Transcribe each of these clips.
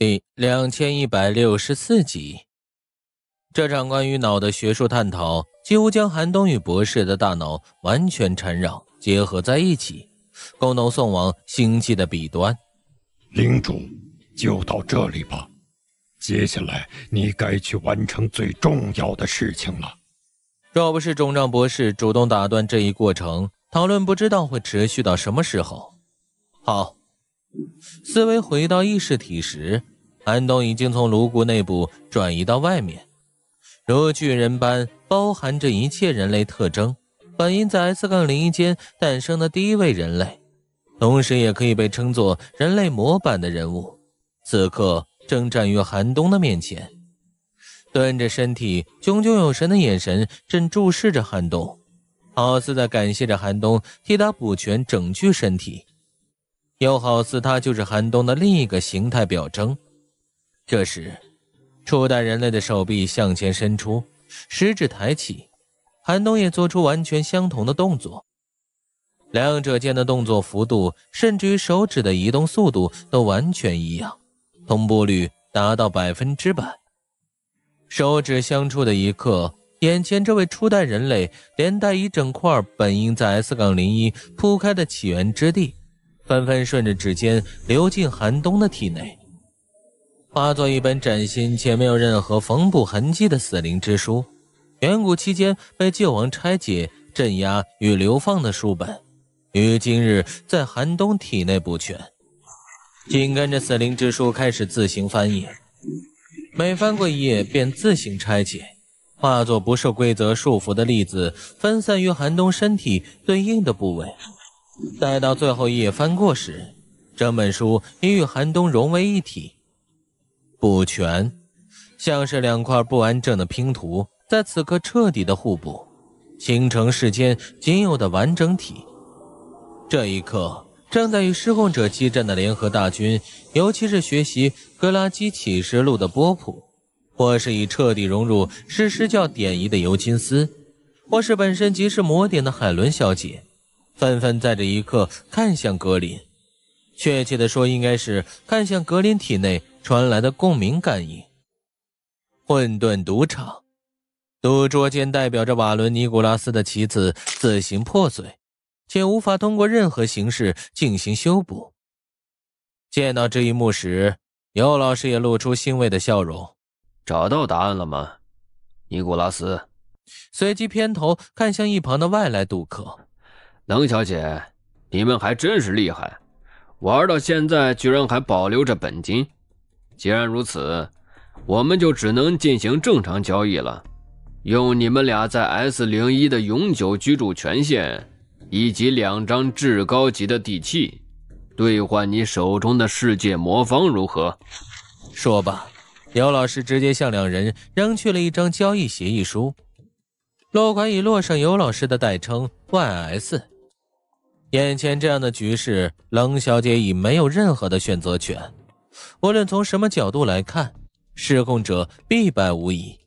第两千一百六十四集，这场关于脑的学术探讨几乎将韩冬雨博士的大脑完全缠绕结合在一起，共同送往星际的彼端。领主，就到这里吧，接下来你该去完成最重要的事情了。若不是肿胀博士主动打断这一过程，讨论不知道会持续到什么时候。好。思维回到意识体时，安东已经从颅骨内部转移到外面，如巨人般包含着一切人类特征，本应在 S-01 间诞生的第一位人类，同时也可以被称作人类模板的人物，此刻正站于寒冬的面前，端着身体，炯炯有神的眼神正注视着寒冬，好似在感谢着寒冬替他补全整具身体。又好似他就是寒冬的另一个形态表征。这时，初代人类的手臂向前伸出，食指抬起，寒冬也做出完全相同的动作，两者间的动作幅度，甚至于手指的移动速度都完全一样，同步率达到百分之百。手指相触的一刻，眼前这位初代人类连带一整块本应在 S 杠零一铺开的起源之地。纷纷顺着指尖流进寒冬的体内，化作一本崭新且没有任何缝补痕迹的死灵之书。远古期间被旧王拆解、镇压与流放的书本，于今日在寒冬体内补全。紧跟着，死灵之书开始自行翻译，每翻过一页便自行拆解，化作不受规则束缚的粒子，分散于寒冬身体对应的部位。待到最后一页翻过时，整本书已与寒冬融为一体，补全，像是两块不完整的拼图，在此刻彻底的互补，形成世间仅有的完整体。这一刻，正在与失控者激战的联合大军，尤其是学习《格拉基启示录》的波普，或是已彻底融入施诗教典仪的尤金斯，或是本身即是魔典的海伦小姐。纷纷在这一刻看向格林，确切的说，应该是看向格林体内传来的共鸣感应。混沌赌场，赌桌间代表着瓦伦·尼古拉斯的棋子自行破碎，且无法通过任何形式进行修补。见到这一幕时，尤老师也露出欣慰的笑容：“找到答案了吗，尼古拉斯？”随即偏头看向一旁的外来赌客。冷小姐，你们还真是厉害，玩到现在居然还保留着本金。既然如此，我们就只能进行正常交易了。用你们俩在 S 零一的永久居住权限，以及两张至高级的地契，兑换你手中的世界魔方，如何？说吧。尤老师直接向两人扔去了一张交易协议书，落款已落上尤老师的代称 Y S。眼前这样的局势，冷小姐已没有任何的选择权。无论从什么角度来看，失控者必败无疑。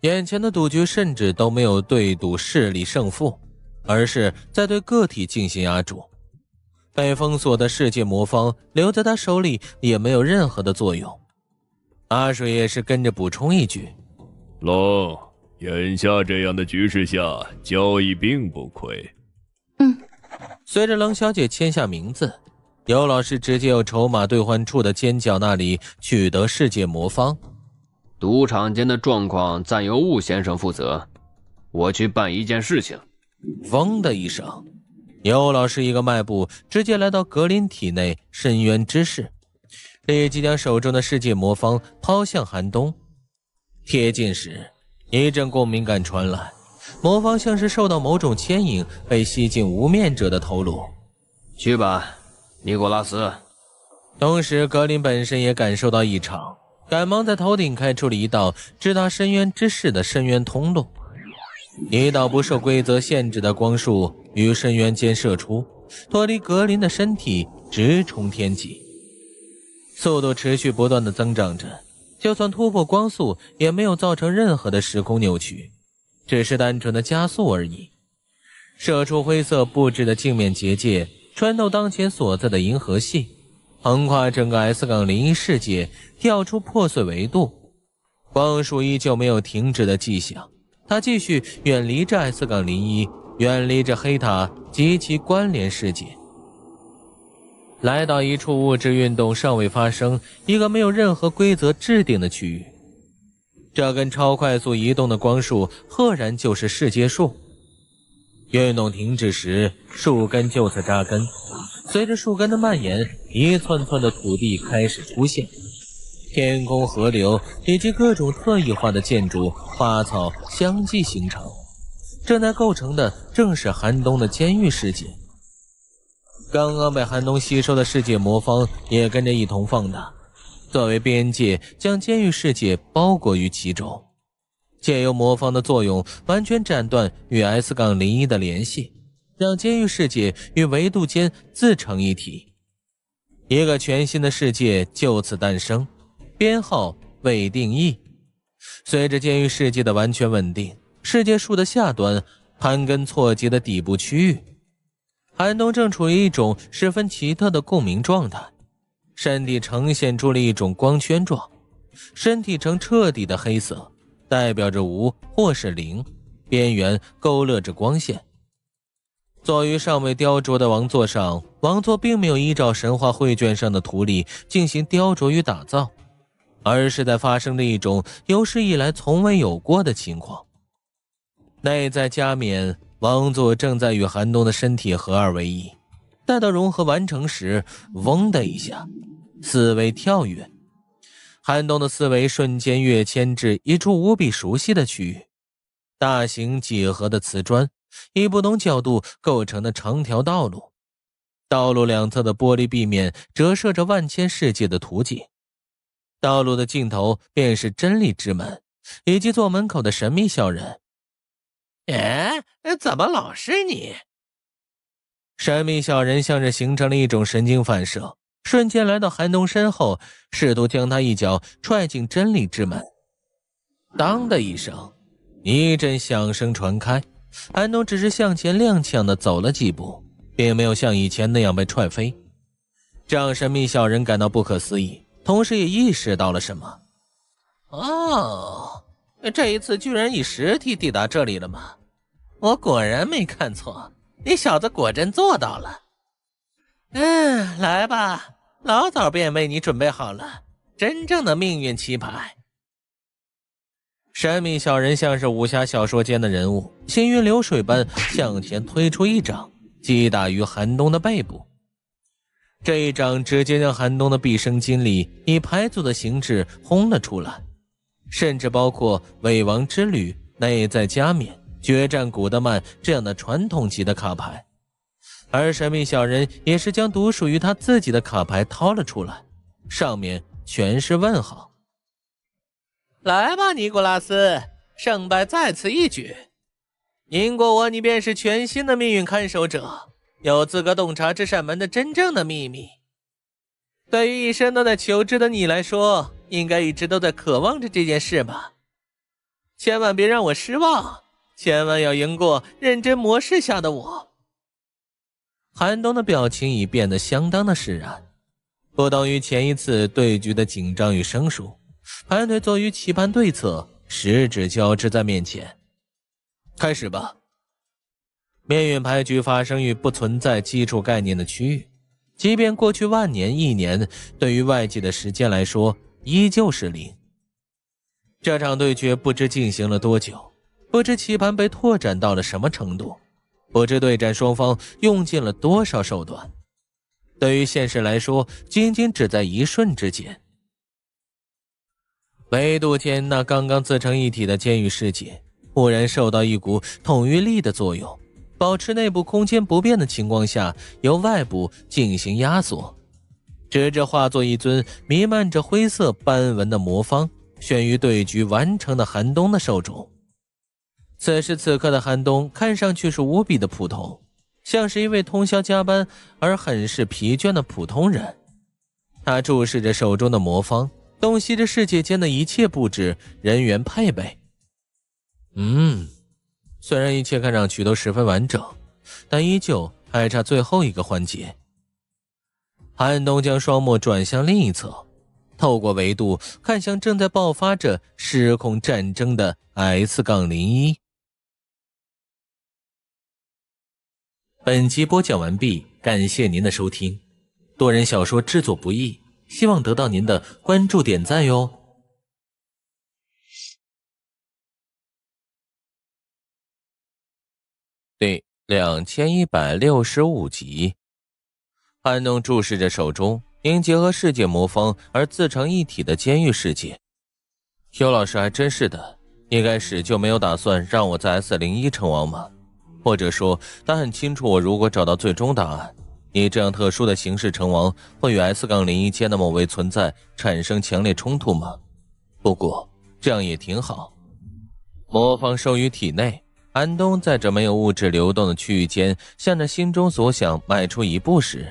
眼前的赌局甚至都没有对赌势力胜负，而是在对个体进行压住。被封锁的世界魔方留在他手里也没有任何的作用。阿水也是跟着补充一句：“冷，眼下这样的局势下，交易并不亏。”随着冷小姐签下名字，尤老师直接由筹码兑换处的尖角那里取得世界魔方。赌场间的状况暂由雾先生负责，我去办一件事情。嗡的一声，尤老师一个迈步，直接来到格林体内深渊之势，立即将手中的世界魔方抛向寒冬。贴近时，一阵共鸣感传来。魔方像是受到某种牵引，被吸进无面者的头颅。去吧，尼古拉斯。同时，格林本身也感受到异常，赶忙在头顶开出了一道直达深渊之势的深渊通路。一道不受规则限制的光束于深渊间射出，脱离格林的身体，直冲天际，速度持续不断的增长着。就算突破光速，也没有造成任何的时空扭曲。只是单纯的加速而已。射出灰色布置的镜面结界，穿透当前所在的银河系，横跨整个 S 港零一世界，跳出破碎维度，光束依旧没有停止的迹象。他继续远离着 S 港零一，远离着黑塔及其关联世界，来到一处物质运动尚未发生、一个没有任何规则制定的区域。这根超快速移动的光束，赫然就是世界树。运动停止时，树根就此扎根。随着树根的蔓延，一寸寸的土地开始出现，天空、河流以及各种特异化的建筑、花草相继形成。正在构成的正是寒冬的监狱世界。刚刚被寒冬吸收的世界魔方，也跟着一同放大。作为边界，将监狱世界包裹于其中，借由魔方的作用，完全斩断与 S 杠零一的联系，让监狱世界与维度间自成一体。一个全新的世界就此诞生，编号未定义。随着监狱世界的完全稳定，世界树的下端盘根错节的底部区域，寒冬正处于一种十分奇特的共鸣状态。身体呈现出了一种光圈状，身体呈彻底的黑色，代表着无或是零，边缘勾勒着光线。坐于尚未雕琢的王座上，王座并没有依照神话绘卷上的图例进行雕琢与打造，而是在发生着一种有史以来从未有过的情况。内在加冕，王座正在与寒冬的身体合二为一。待到融合完成时，嗡的一下，思维跳跃，寒冬的思维瞬间跃迁至一处无比熟悉的区域：大型几何的瓷砖，以不同角度构成的长条道路，道路两侧的玻璃壁面折射着万千世界的图景，道路的尽头便是真理之门，以及坐门口的神秘小人。哎，怎么老是你？神秘小人像是形成了一种神经反射，瞬间来到韩东身后，试图将他一脚踹进真理之门。当的一声，一阵响声传开，韩东只是向前踉跄的走了几步，并没有像以前那样被踹飞。这让神秘小人感到不可思议，同时也意识到了什么。哦，这一次居然以实体抵达这里了吗？我果然没看错。你小子果真做到了，嗯，来吧，老早便为你准备好了真正的命运棋盘。神秘小人像是武侠小说间的人物，行云流水般向前推出一掌，击打于寒冬的背部。这一掌直接将寒冬的毕生精力以牌组的形式轰了出来，甚至包括伪王之旅内在加冕。决战古德曼这样的传统级的卡牌，而神秘小人也是将独属于他自己的卡牌掏了出来，上面全是问号。来吧，尼古拉斯，胜败在此一举。赢过我，你便是全新的命运看守者，有资格洞察这扇门的真正的秘密。对于一生都在求知的你来说，应该一直都在渴望着这件事吧？千万别让我失望。千万要赢过认真模式下的我。韩东的表情已变得相当的释然，不同于前一次对局的紧张与生疏，盘腿坐于棋盘对侧，十指交织在面前。开始吧。命运牌局发生于不存在基础概念的区域，即便过去万年一年，对于外界的时间来说依旧是零。这场对决不知进行了多久。不知棋盘被拓展到了什么程度，不知对战双方用尽了多少手段。对于现实来说，仅仅只在一瞬之间。唯独天那刚刚自成一体的监狱世界，忽然受到一股统一力的作用，保持内部空间不变的情况下，由外部进行压缩，直至化作一尊弥漫着灰色斑纹的魔方，悬于对局完成的寒冬的手中。此时此刻的寒冬看上去是无比的普通，像是一位通宵加班而很是疲倦的普通人。他注视着手中的魔方，洞悉着世界间的一切布置、人员配备。嗯，虽然一切看上去都十分完整，但依旧还差最后一个环节。寒冬将双目转向另一侧，透过维度看向正在爆发着失控战争的 S 杠零一。本集播讲完毕，感谢您的收听。多人小说制作不易，希望得到您的关注点赞哟。第两千一百六十五集，安东注视着手中因结合世界魔方而自成一体的监狱世界。邱老师还真是的，一开始就没有打算让我在 S 零一称王吗？或者说，他很清楚，我如果找到最终答案，你这样特殊的形式成王，会与 s 0 1一间的某位存在产生强烈冲突吗？不过这样也挺好。魔方收于体内，安东在这没有物质流动的区域间，向着心中所想迈出一步时，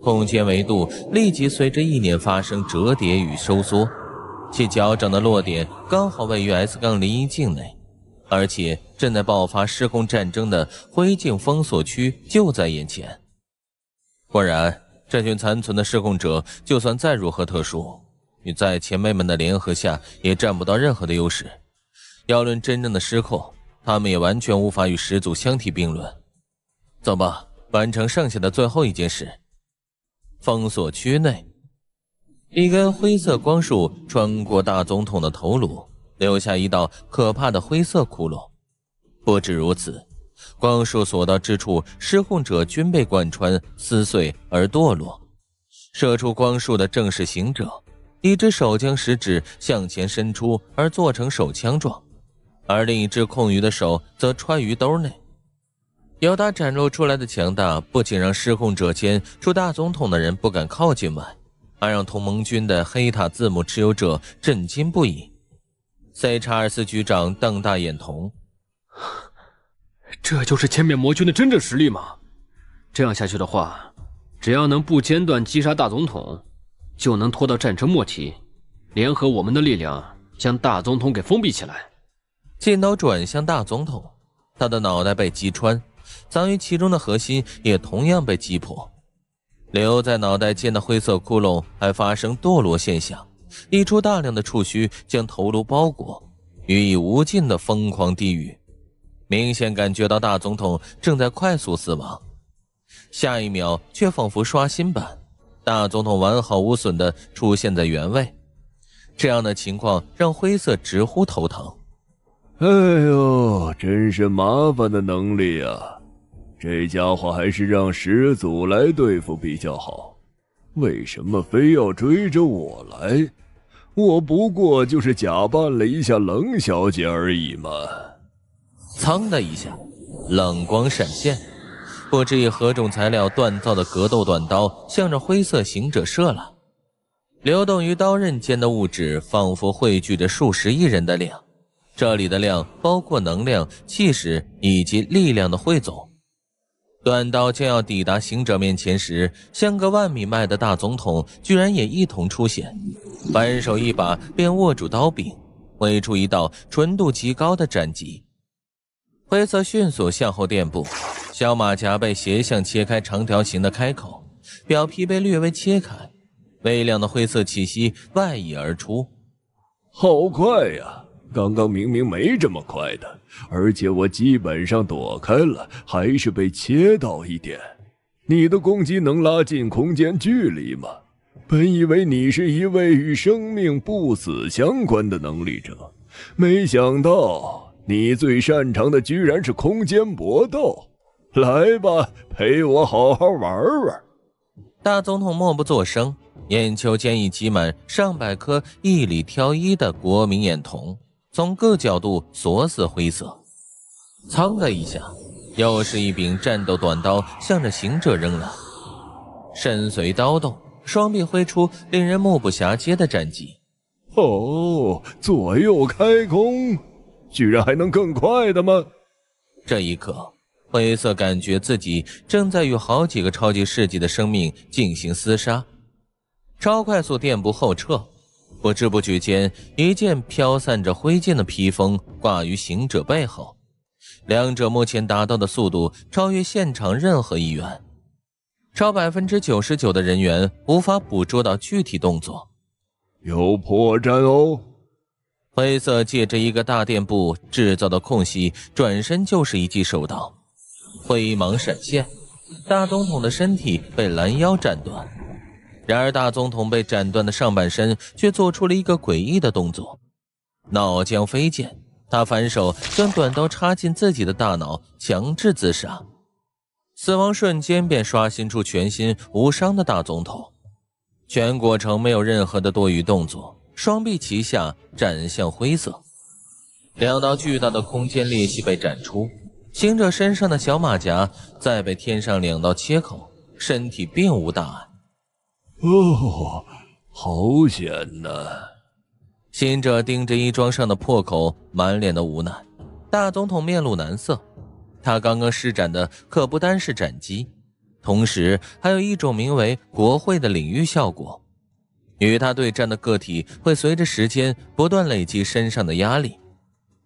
空间维度立即随着意念发生折叠与收缩，其脚掌的落点刚好位于 s 0 1一境内。而且正在爆发失控战争的灰烬封锁区就在眼前。果然，这群残存的失控者，就算再如何特殊，与在前辈们的联合下也占不到任何的优势。要论真正的失控，他们也完全无法与始祖相提并论。走吧，完成剩下的最后一件事。封锁区内，一根灰色光束穿过大总统的头颅。留下一道可怕的灰色窟窿。不止如此，光束所到之处，失控者均被贯穿、撕碎而堕落。射出光束的正是行者，一只手将食指向前伸出，而做成手枪状，而另一只空余的手则穿于兜内。由他展露出来的强大，不仅让失控者间除大总统的人不敢靠近外，还让同盟军的黑塔字母持有者震惊不已。塞查尔斯局长瞪大眼瞳：“这就是千面魔君的真正实力吗？这样下去的话，只要能不间断击杀大总统，就能拖到战争末期，联合我们的力量将大总统给封闭起来。”剑刀转向大总统，他的脑袋被击穿，藏于其中的核心也同样被击破，留在脑袋间的灰色窟窿还发生堕落现象。溢出大量的触须，将头颅包裹，予以无尽的疯狂低语。明显感觉到大总统正在快速死亡，下一秒却仿佛刷新般，大总统完好无损地出现在原位。这样的情况让灰色直呼头疼。哎呦，真是麻烦的能力啊！这家伙还是让始祖来对付比较好。为什么非要追着我来？我不过就是假扮了一下冷小姐而已嘛。噌的一下，冷光闪现，不知以何种材料锻造的格斗短刀，向着灰色行者射了。流动于刀刃间的物质，仿佛汇聚着数十亿人的量。这里的量，包括能量、气势以及力量的汇总。短刀将要抵达行者面前时，像个万米迈的大总统，居然也一同出现，反手一把便握住刀柄，挥出一道纯度极高的斩击。灰色迅速向后垫步，小马甲被斜向切开长条形的开口，表皮被略微切开，微亮的灰色气息外溢而出。好快呀！刚刚明明没这么快的。而且我基本上躲开了，还是被切到一点。你的攻击能拉近空间距离吗？本以为你是一位与生命不死相关的能力者，没想到你最擅长的居然是空间搏斗。来吧，陪我好好玩玩。大总统默不作声，眼球间已挤满上百颗一里挑一的国民眼瞳。从各角度锁死灰色，噌的一下，又是一柄战斗短刀向着行者扔来，身随刀动，双臂挥出令人目不暇接的战绩。哦，左右开弓，居然还能更快的吗？这一刻，灰色感觉自己正在与好几个超级世纪的生命进行厮杀。超快速垫步后撤。不知不觉间，一件飘散着灰烬的披风挂于行者背后。两者目前达到的速度超越现场任何一员，超百分之九十九的人员无法捕捉到具体动作。有破绽哦！灰色借着一个大垫步制造的空隙，转身就是一记手刀，灰芒闪现，大总统的身体被拦腰斩断。然而，大总统被斩断的上半身却做出了一个诡异的动作，脑浆飞溅。他反手将短刀插进自己的大脑，强制自杀。死亡瞬间便刷新出全新无伤的大总统。全过程没有任何的多余动作，双臂齐下斩向灰色，两道巨大的空间裂隙被斩出。行者身上的小马甲再被添上两道切口，身体并无大碍。哦，好险呐！行者盯着衣装上的破口，满脸的无奈。大总统面露难色，他刚刚施展的可不单是斩击，同时还有一种名为“国会”的领域效果。与他对战的个体会随着时间不断累积身上的压力，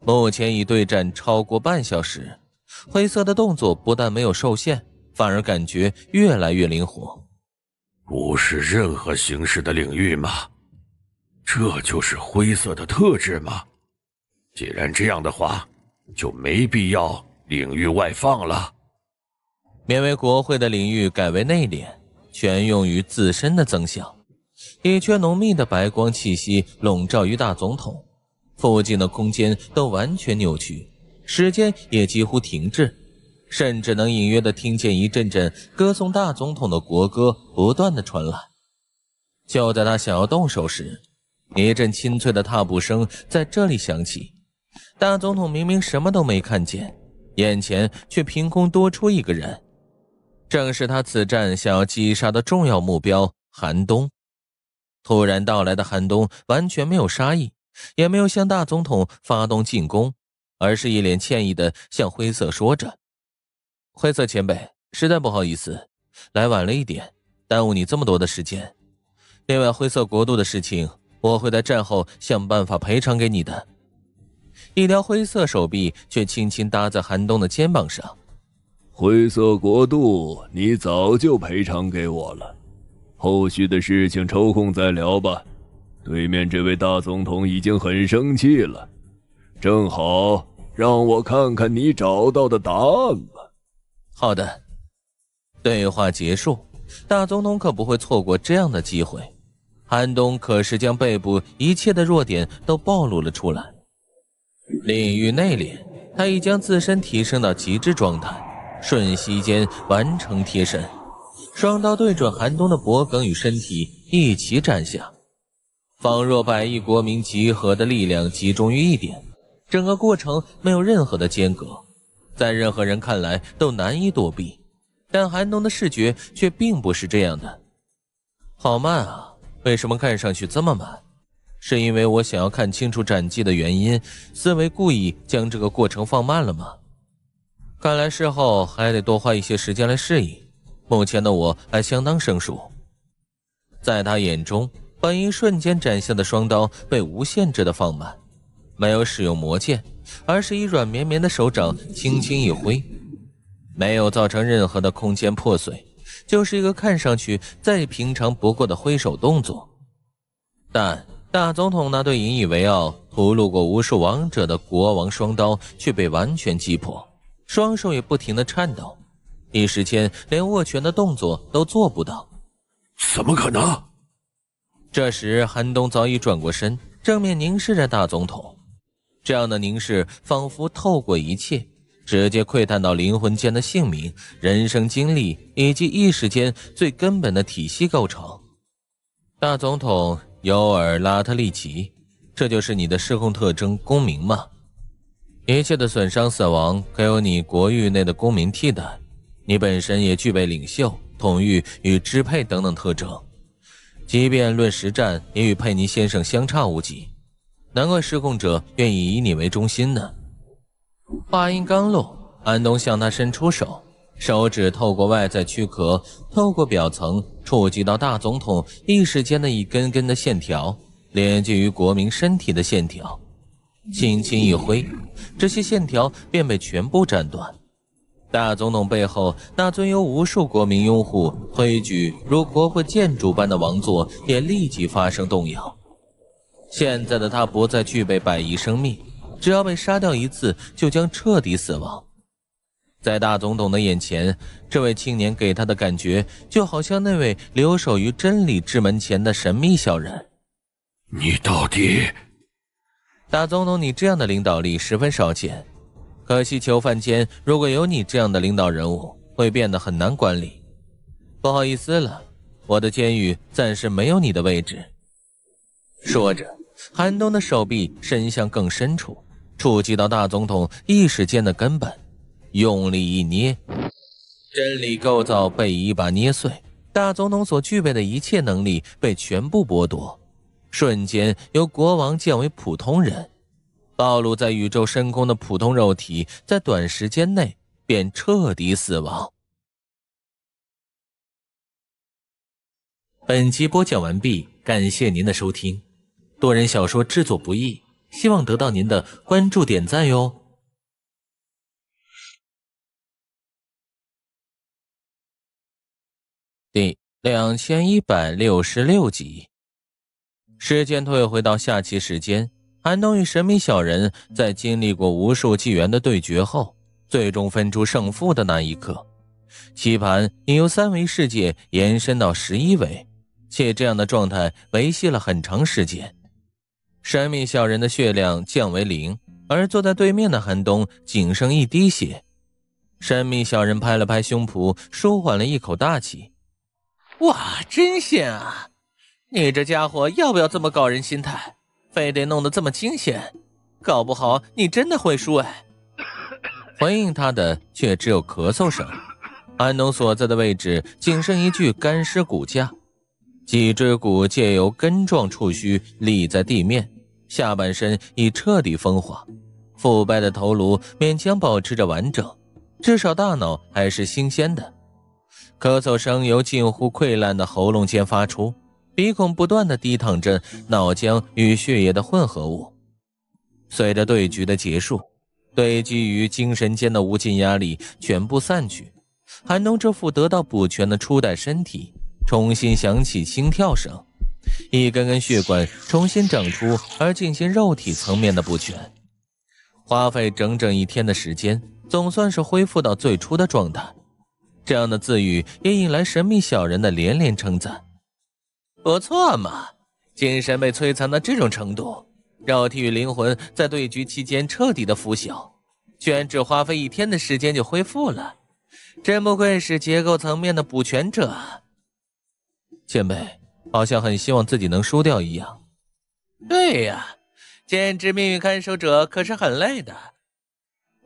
目前已对战超过半小时。灰色的动作不但没有受限，反而感觉越来越灵活。不是任何形式的领域吗？这就是灰色的特质吗？既然这样的话，就没必要领域外放了。免为国会的领域改为内敛，全用于自身的增效。一圈浓密的白光气息笼罩于大总统附近的空间，都完全扭曲，时间也几乎停滞。甚至能隐约地听见一阵阵歌颂大总统的国歌不断地传来。就在他想要动手时，一阵清脆的踏步声在这里响起。大总统明明什么都没看见，眼前却凭空多出一个人，正是他此战想要击杀的重要目标——寒冬。突然到来的寒冬完全没有杀意，也没有向大总统发动进攻，而是一脸歉意地向灰色说着。灰色前辈，实在不好意思，来晚了一点，耽误你这么多的时间。另外，灰色国度的事情，我会在战后想办法赔偿给你的。一条灰色手臂却轻轻搭在韩东的肩膀上。灰色国度，你早就赔偿给我了。后续的事情抽空再聊吧。对面这位大总统已经很生气了，正好让我看看你找到的答案。好的，对话结束。大总统可不会错过这样的机会。韩东可是将背部一切的弱点都暴露了出来。领域内敛，他已将自身提升到极致状态，瞬息间完成贴身，双刀对准韩东的脖颈与身体一齐斩下，仿若百亿国民集合的力量集中于一点，整个过程没有任何的间隔。在任何人看来都难以躲避，但韩东的视觉却并不是这样的。好慢啊！为什么看上去这么慢？是因为我想要看清楚斩击的原因，思维故意将这个过程放慢了吗？看来事后还得多花一些时间来适应。目前的我还相当生疏。在他眼中，本一瞬间展现的双刀被无限制的放慢。没有使用魔剑，而是以软绵绵的手掌轻轻一挥，没有造成任何的空间破碎，就是一个看上去再平常不过的挥手动作。但大总统那对引以为傲、屠戮过无数王者的国王双刀却被完全击破，双手也不停地颤抖，一时间连握拳的动作都做不到。怎么可能？这时，韩东早已转过身，正面凝视着大总统。这样的凝视，仿佛透过一切，直接窥探到灵魂间的姓名、人生经历以及意识间最根本的体系构成。大总统尤尔拉特利奇，这就是你的失控特征，公民吗？一切的损伤、死亡，可由你国域内的公民替代。你本身也具备领袖、统御与支配等等特征，即便论实战，也与佩尼先生相差无几。难怪失控者愿意以你为中心呢。话音刚落，安东向他伸出手，手指透过外在躯壳，透过表层，触及到大总统意识间的一根根的线条，连接于国民身体的线条。轻轻一挥，这些线条便被全部斩断。大总统背后那尊由无数国民拥护、推举如国会建筑般的王座，也立即发生动摇。现在的他不再具备百亿生命，只要被杀掉一次，就将彻底死亡。在大总统的眼前，这位青年给他的感觉，就好像那位留守于真理之门前的神秘小人。你到底？大总统，你这样的领导力十分少见。可惜，囚犯间如果有你这样的领导人物，会变得很难管理。不好意思了，我的监狱暂时没有你的位置。说着。寒冬的手臂伸向更深处，触及到大总统意识间的根本，用力一捏，真理构造被一把捏碎。大总统所具备的一切能力被全部剥夺，瞬间由国王降为普通人。暴露在宇宙深空的普通肉体，在短时间内便彻底死亡。本集播讲完毕，感谢您的收听。多人小说制作不易，希望得到您的关注点赞哟。第两千一百六十六集，时间退回到下棋时间，寒东与神秘小人在经历过无数纪元的对决后，最终分出胜负的那一刻，棋盘已由三维世界延伸到十一维，且这样的状态维系了很长时间。神秘小人的血量降为零，而坐在对面的寒冬仅剩一滴血。神秘小人拍了拍胸脯，舒缓了一口大气：“哇，真险啊！你这家伙要不要这么搞人心态？非得弄得这么惊险，搞不好你真的会输哎。”回应他的却只有咳嗽声。安东所在的位置仅剩一具干尸骨架，脊椎骨借由根状触须立在地面。下半身已彻底风化，腐败的头颅勉强保持着完整，至少大脑还是新鲜的。咳嗽声由近乎溃烂的喉咙间发出，鼻孔不断的滴淌着脑浆与血液的混合物。随着对局的结束，堆积于精神间的无尽压力全部散去，韩东这副得到补全的初代身体重新响起心跳声。一根根血管重新长出，而进行肉体层面的补全，花费整整一天的时间，总算是恢复到最初的状态。这样的自愈也引来神秘小人的连连称赞：“不错嘛，精神被摧残到这种程度，肉体与灵魂在对局期间彻底的腐朽，居然只花费一天的时间就恢复了，真不愧是结构层面的补全者，前辈。”好像很希望自己能输掉一样。对呀，兼职命运看守者可是很累的，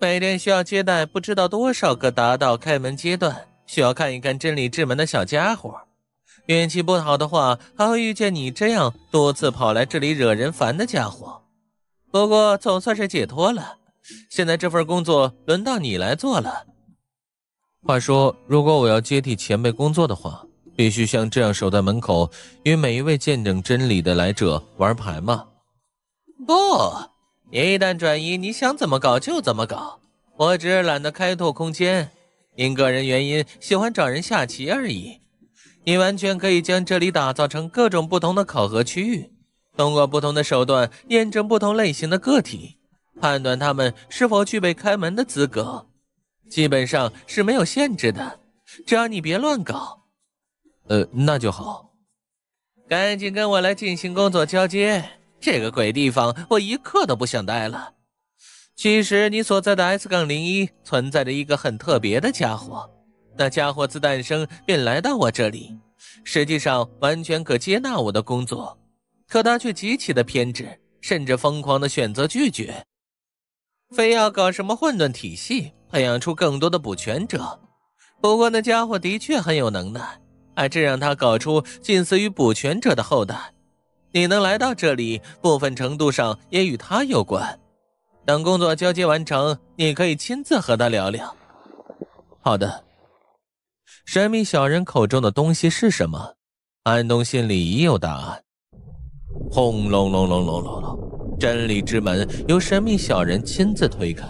每天需要接待不知道多少个达到开门阶段、需要看一看真理之门的小家伙。运气不好的话，还会遇见你这样多次跑来这里惹人烦的家伙。不过总算是解脱了，现在这份工作轮到你来做了。话说，如果我要接替前辈工作的话。必须像这样守在门口，与每一位见证真理的来者玩牌吗？不，一旦转移，你想怎么搞就怎么搞。我只是懒得开拓空间，因个人原因喜欢找人下棋而已。你完全可以将这里打造成各种不同的考核区域，通过不同的手段验证不同类型的个体，判断他们是否具备开门的资格。基本上是没有限制的，只要你别乱搞。呃，那就好，赶紧跟我来进行工作交接。这个鬼地方，我一刻都不想待了。其实你所在的 S 杠零一存在着一个很特别的家伙，那家伙自诞生便来到我这里，实际上完全可接纳我的工作，可他却极其的偏执，甚至疯狂的选择拒绝，非要搞什么混沌体系，培养出更多的补全者。不过那家伙的确很有能耐。还真让他搞出近似于补全者的后代。你能来到这里，部分程度上也与他有关。等工作交接完成，你可以亲自和他聊聊。好的。神秘小人口中的东西是什么？安东心里已有答案。轰隆隆隆隆隆隆，真理之门由神秘小人亲自推开，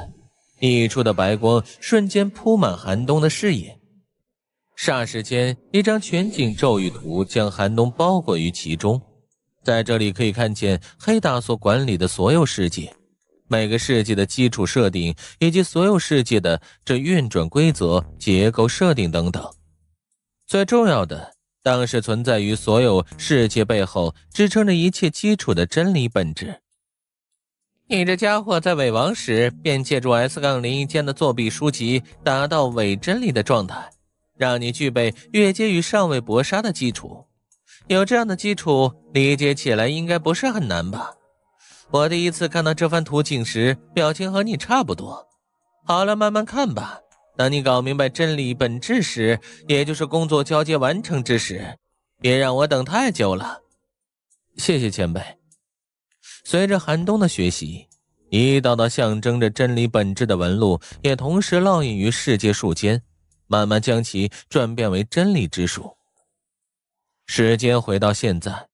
溢出的白光瞬间铺满寒冬的视野。霎时间，一张全景咒语图将寒冬包裹于其中。在这里，可以看见黑大所管理的所有世界，每个世界的基础设定，以及所有世界的这运转规则、结构设定等等。最重要的，当是存在于所有世界背后支撑着一切基础的真理本质。你这家伙在伪王时，便借助 S 杠零一间的作弊书籍，达到伪真理的状态。让你具备越阶与上位搏杀的基础，有这样的基础，理解起来应该不是很难吧？我第一次看到这番图景时，表情和你差不多。好了，慢慢看吧。当你搞明白真理本质时，也就是工作交接完成之时。别让我等太久了。谢谢前辈。随着寒冬的学习，一道道象征着真理本质的纹路，也同时烙印于世界树间。慢慢将其转变为真理之术。时间回到现在，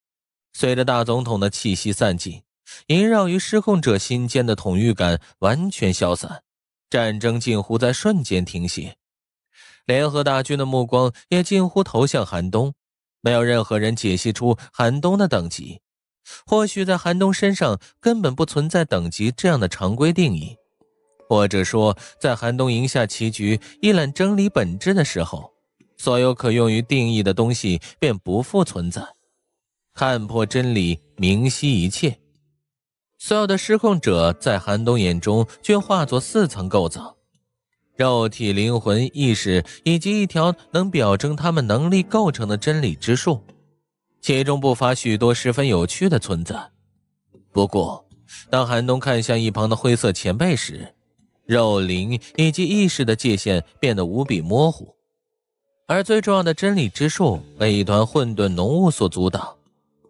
随着大总统的气息散尽，萦绕于失控者心间的统御感完全消散，战争近乎在瞬间停歇。联合大军的目光也近乎投向寒冬，没有任何人解析出寒冬的等级。或许在寒冬身上根本不存在等级这样的常规定义。或者说，在寒冬赢下棋局、一览真理本质的时候，所有可用于定义的东西便不复存在。看破真理，明晰一切。所有的失控者在寒冬眼中，均化作四层构造：肉体、灵魂、意识，以及一条能表征他们能力构成的真理之树。其中不乏许多十分有趣的存在。不过，当寒冬看向一旁的灰色前辈时，肉灵以及意识的界限变得无比模糊，而最重要的真理之树被一团混沌浓雾所阻挡。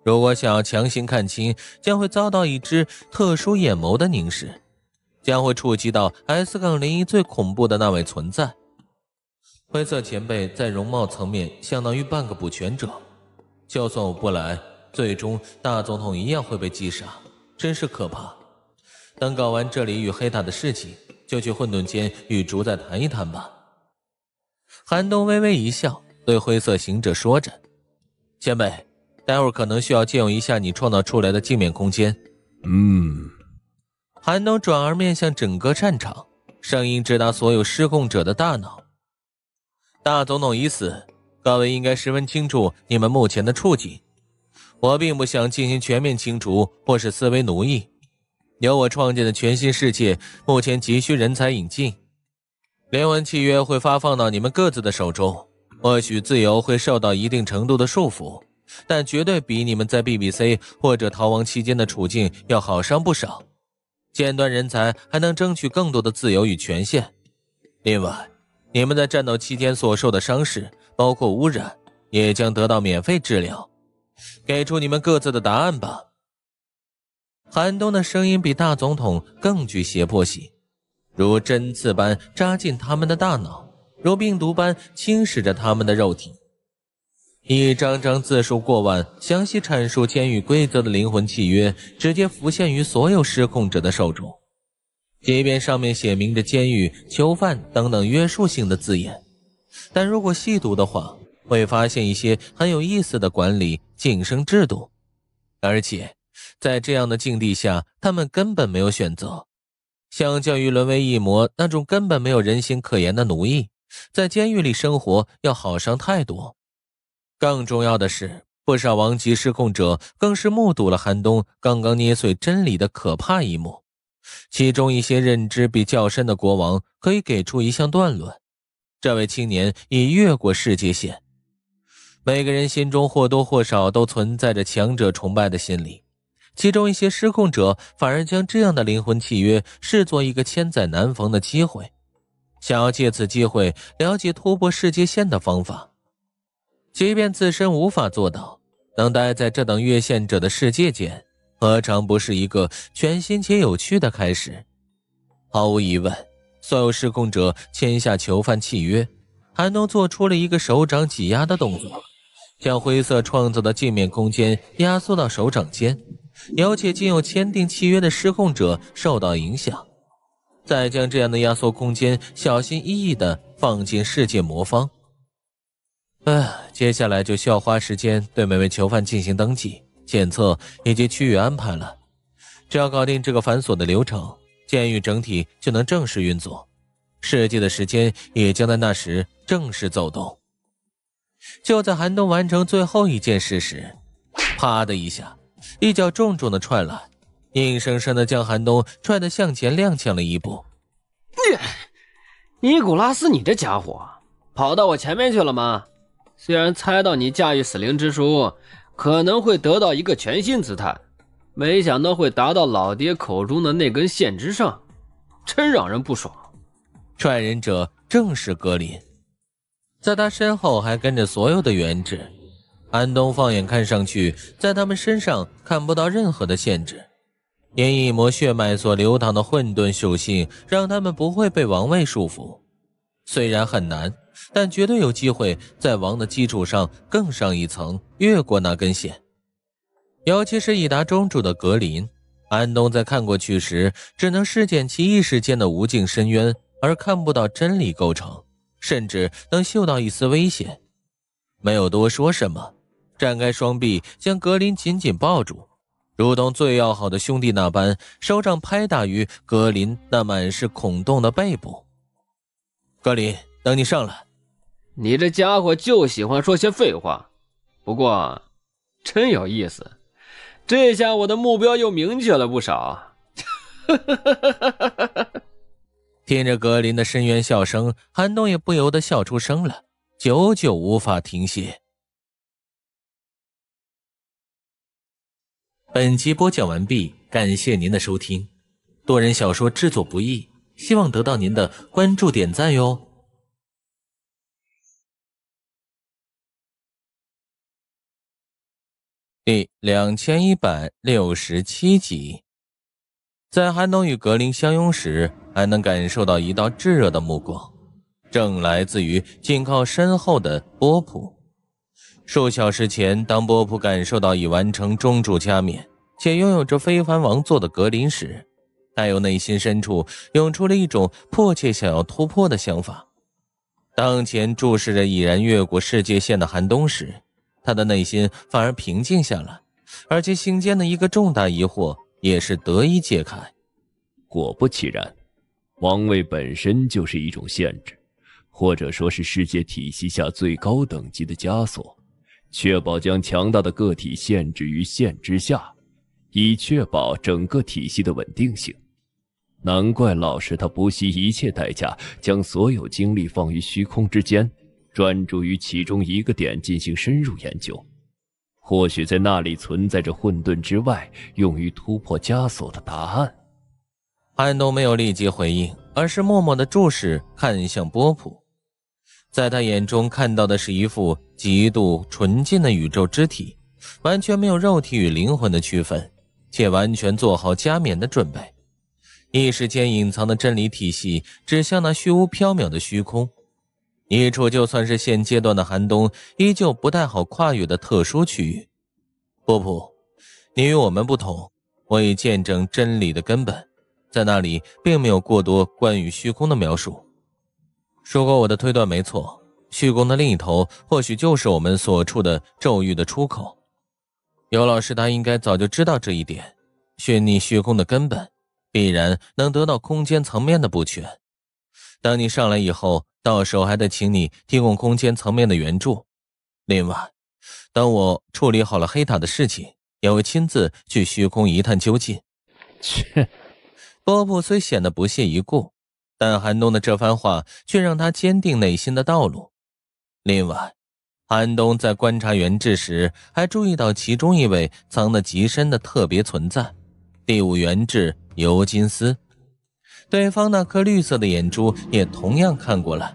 如果想要强行看清，将会遭到一只特殊眼眸的凝视，将会触及到 S 杠零一最恐怖的那位存在。灰色前辈在容貌层面相当于半个补全者，就算我不来，最终大总统一样会被击杀，真是可怕。等搞完这里与黑塔的事情。就去混沌间与主宰谈一谈吧。寒冬微微一笑，对灰色行者说着：“前辈，待会儿可能需要借用一下你创造出来的镜面空间。”嗯。寒冬转而面向整个战场，声音直达所有失控者的大脑：“大总统已死，各位应该十分清楚你们目前的处境。我并不想进行全面清除或是思维奴役。”由我创建的全新世界目前急需人才引进，联文契约会发放到你们各自的手中。或许自由会受到一定程度的束缚，但绝对比你们在 BBC 或者逃亡期间的处境要好上不少。尖端人才还能争取更多的自由与权限。另外，你们在战斗期间所受的伤势，包括污染，也将得到免费治疗。给出你们各自的答案吧。寒冬的声音比大总统更具胁迫性，如针刺般扎进他们的大脑，如病毒般侵蚀着他们的肉体。一张张字数过万、详细阐述监狱规则的灵魂契约，直接浮现于所有失控者的手中。即便上面写明着“监狱”“囚犯”等等约束性的字眼，但如果细读的话，会发现一些很有意思的管理晋升制度，而且。在这样的境地下，他们根本没有选择。相较于沦为一魔那种根本没有人心可言的奴役，在监狱里生活要好上太多。更重要的是，不少王级失控者更是目睹了寒冬刚刚捏碎真理的可怕一幕。其中一些认知比较深的国王可以给出一项断论：这位青年已越过世界线。每个人心中或多或少都存在着强者崇拜的心理。其中一些失控者反而将这样的灵魂契约视作一个千载难逢的机会，想要借此机会了解突破世界线的方法。即便自身无法做到，能待在这等越线者的世界间，何尝不是一个全新且有趣的开始？毫无疑问，所有失控者签下囚犯契约，还能做出了一个手掌挤压的动作，将灰色创造的镜面空间压缩到手掌间。了解仅有签订契约的失控者受到影响。再将这样的压缩空间小心翼翼地放进世界魔方。唉，接下来就需要花时间对每位囚犯进行登记、检测以及区域安排了。只要搞定这个繁琐的流程，监狱整体就能正式运作，世界的时间也将在那时正式走动。就在寒冬完成最后一件事时，啪的一下。一脚重重的踹了，硬生生的将寒冬踹得向前踉跄了一步。你，尼古拉斯，你这家伙跑到我前面去了吗？虽然猜到你驾驭死灵之书可能会得到一个全新姿态，没想到会达到老爹口中的那根线之上，真让人不爽。踹人者正是格林，在他身后还跟着所有的原质。安东放眼看上去，在他们身上看不到任何的限制。因异魔血脉所流淌的混沌属性，让他们不会被王位束缚。虽然很难，但绝对有机会在王的基础上更上一层，越过那根线。尤其是已达中主的格林，安东在看过去时，只能视见奇异世间的无尽深渊，而看不到真理构成，甚至能嗅到一丝危险。没有多说什么。展开双臂，将格林紧紧抱住，如同最要好的兄弟那般，手掌拍打于格林那满是孔洞的背部。格林，等你上了，你这家伙就喜欢说些废话，不过，真有意思。这下我的目标又明确了不少。听着格林的深渊笑声，韩冬也不由得笑出声了，久久无法停歇。本集播讲完毕，感谢您的收听。多人小说制作不易，希望得到您的关注点赞哟。第两千一百六十七集，在韩冬与格林相拥时，还能感受到一道炙热的目光，正来自于紧靠身后的波普。数小时前，当波普感受到已完成中主加冕且拥有着非凡王座的格林时，带有内心深处涌出了一种迫切想要突破的想法。当前注视着已然越过世界线的寒冬时，他的内心反而平静下来，而且心间的一个重大疑惑也是得以解开。果不其然，王位本身就是一种限制，或者说是世界体系下最高等级的枷锁。确保将强大的个体限制于线之下，以确保整个体系的稳定性。难怪老师他不惜一切代价，将所有精力放于虚空之间，专注于其中一个点进行深入研究。或许在那里存在着混沌之外，用于突破枷锁的答案。安东没有立即回应，而是默默的注视看向波普。在他眼中看到的是一副极度纯净的宇宙之体，完全没有肉体与灵魂的区分，且完全做好加冕的准备。一时间，隐藏的真理体系指向那虚无缥缈的虚空，一处就算是现阶段的寒冬依旧不太好跨越的特殊区域。波普，你与我们不同，我已见证真理的根本，在那里并没有过多关于虚空的描述。如果我的推断没错，虚空的另一头或许就是我们所处的咒域的出口。尤老师他应该早就知道这一点。寻觅虚空的根本，必然能得到空间层面的补全。当你上来以后，到时还得请你提供空间层面的援助。另外，当我处理好了黑塔的事情，也会亲自去虚空一探究竟。切，波普虽显得不屑一顾。但韩东的这番话却让他坚定内心的道路。另外，韩东在观察源质时，还注意到其中一位藏得极深的特别存在——第五源质尤金斯。对方那颗绿色的眼珠也同样看过了。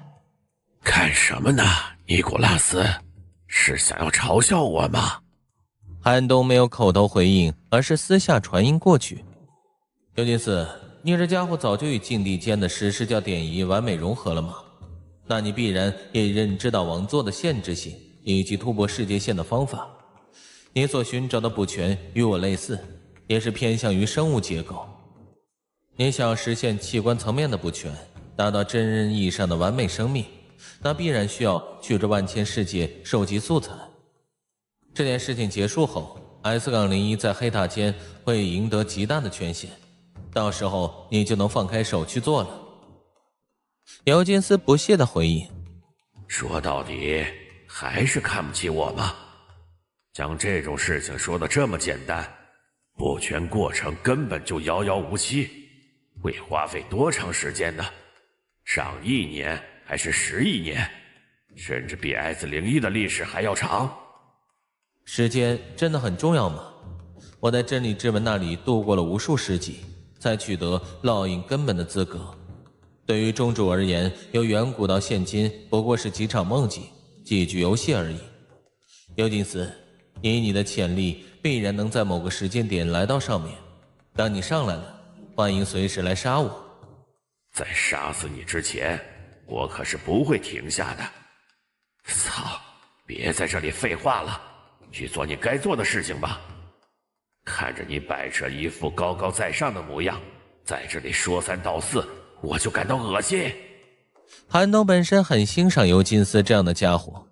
看什么呢，伊古拉斯？是想要嘲笑我吗？韩东没有口头回应，而是私下传音过去：“尤金斯。”你这家伙早就与禁地间的十师教典仪完美融合了吗？那你必然也认知到王座的限制性以及突破世界线的方法。你所寻找的补全与我类似，也是偏向于生物结构。你想要实现器官层面的补全，达到真人意义上的完美生命，那必然需要去这万千世界收集素材。这件事情结束后，S 港零一在黑塔间会赢得极大的权限。到时候你就能放开手去做了。”尤金斯不屑的回应，“说到底，还是看不起我吗？将这种事情说的这么简单，补全过程根本就遥遥无期。会花费多长时间呢？上亿年还是十亿年，甚至比 S 零一的历史还要长？时间真的很重要吗？我在真理之门那里度过了无数世纪。”才取得烙印根本的资格。对于中主而言，由远古到现今，不过是几场梦境、几局游戏而已。尤金斯，以你的潜力，必然能在某个时间点来到上面。当你上来了，欢迎随时来杀我。在杀死你之前，我可是不会停下的。操！别在这里废话了，去做你该做的事情吧。看着你摆着一副高高在上的模样，在这里说三道四，我就感到恶心。寒冬本身很欣赏尤金斯这样的家伙，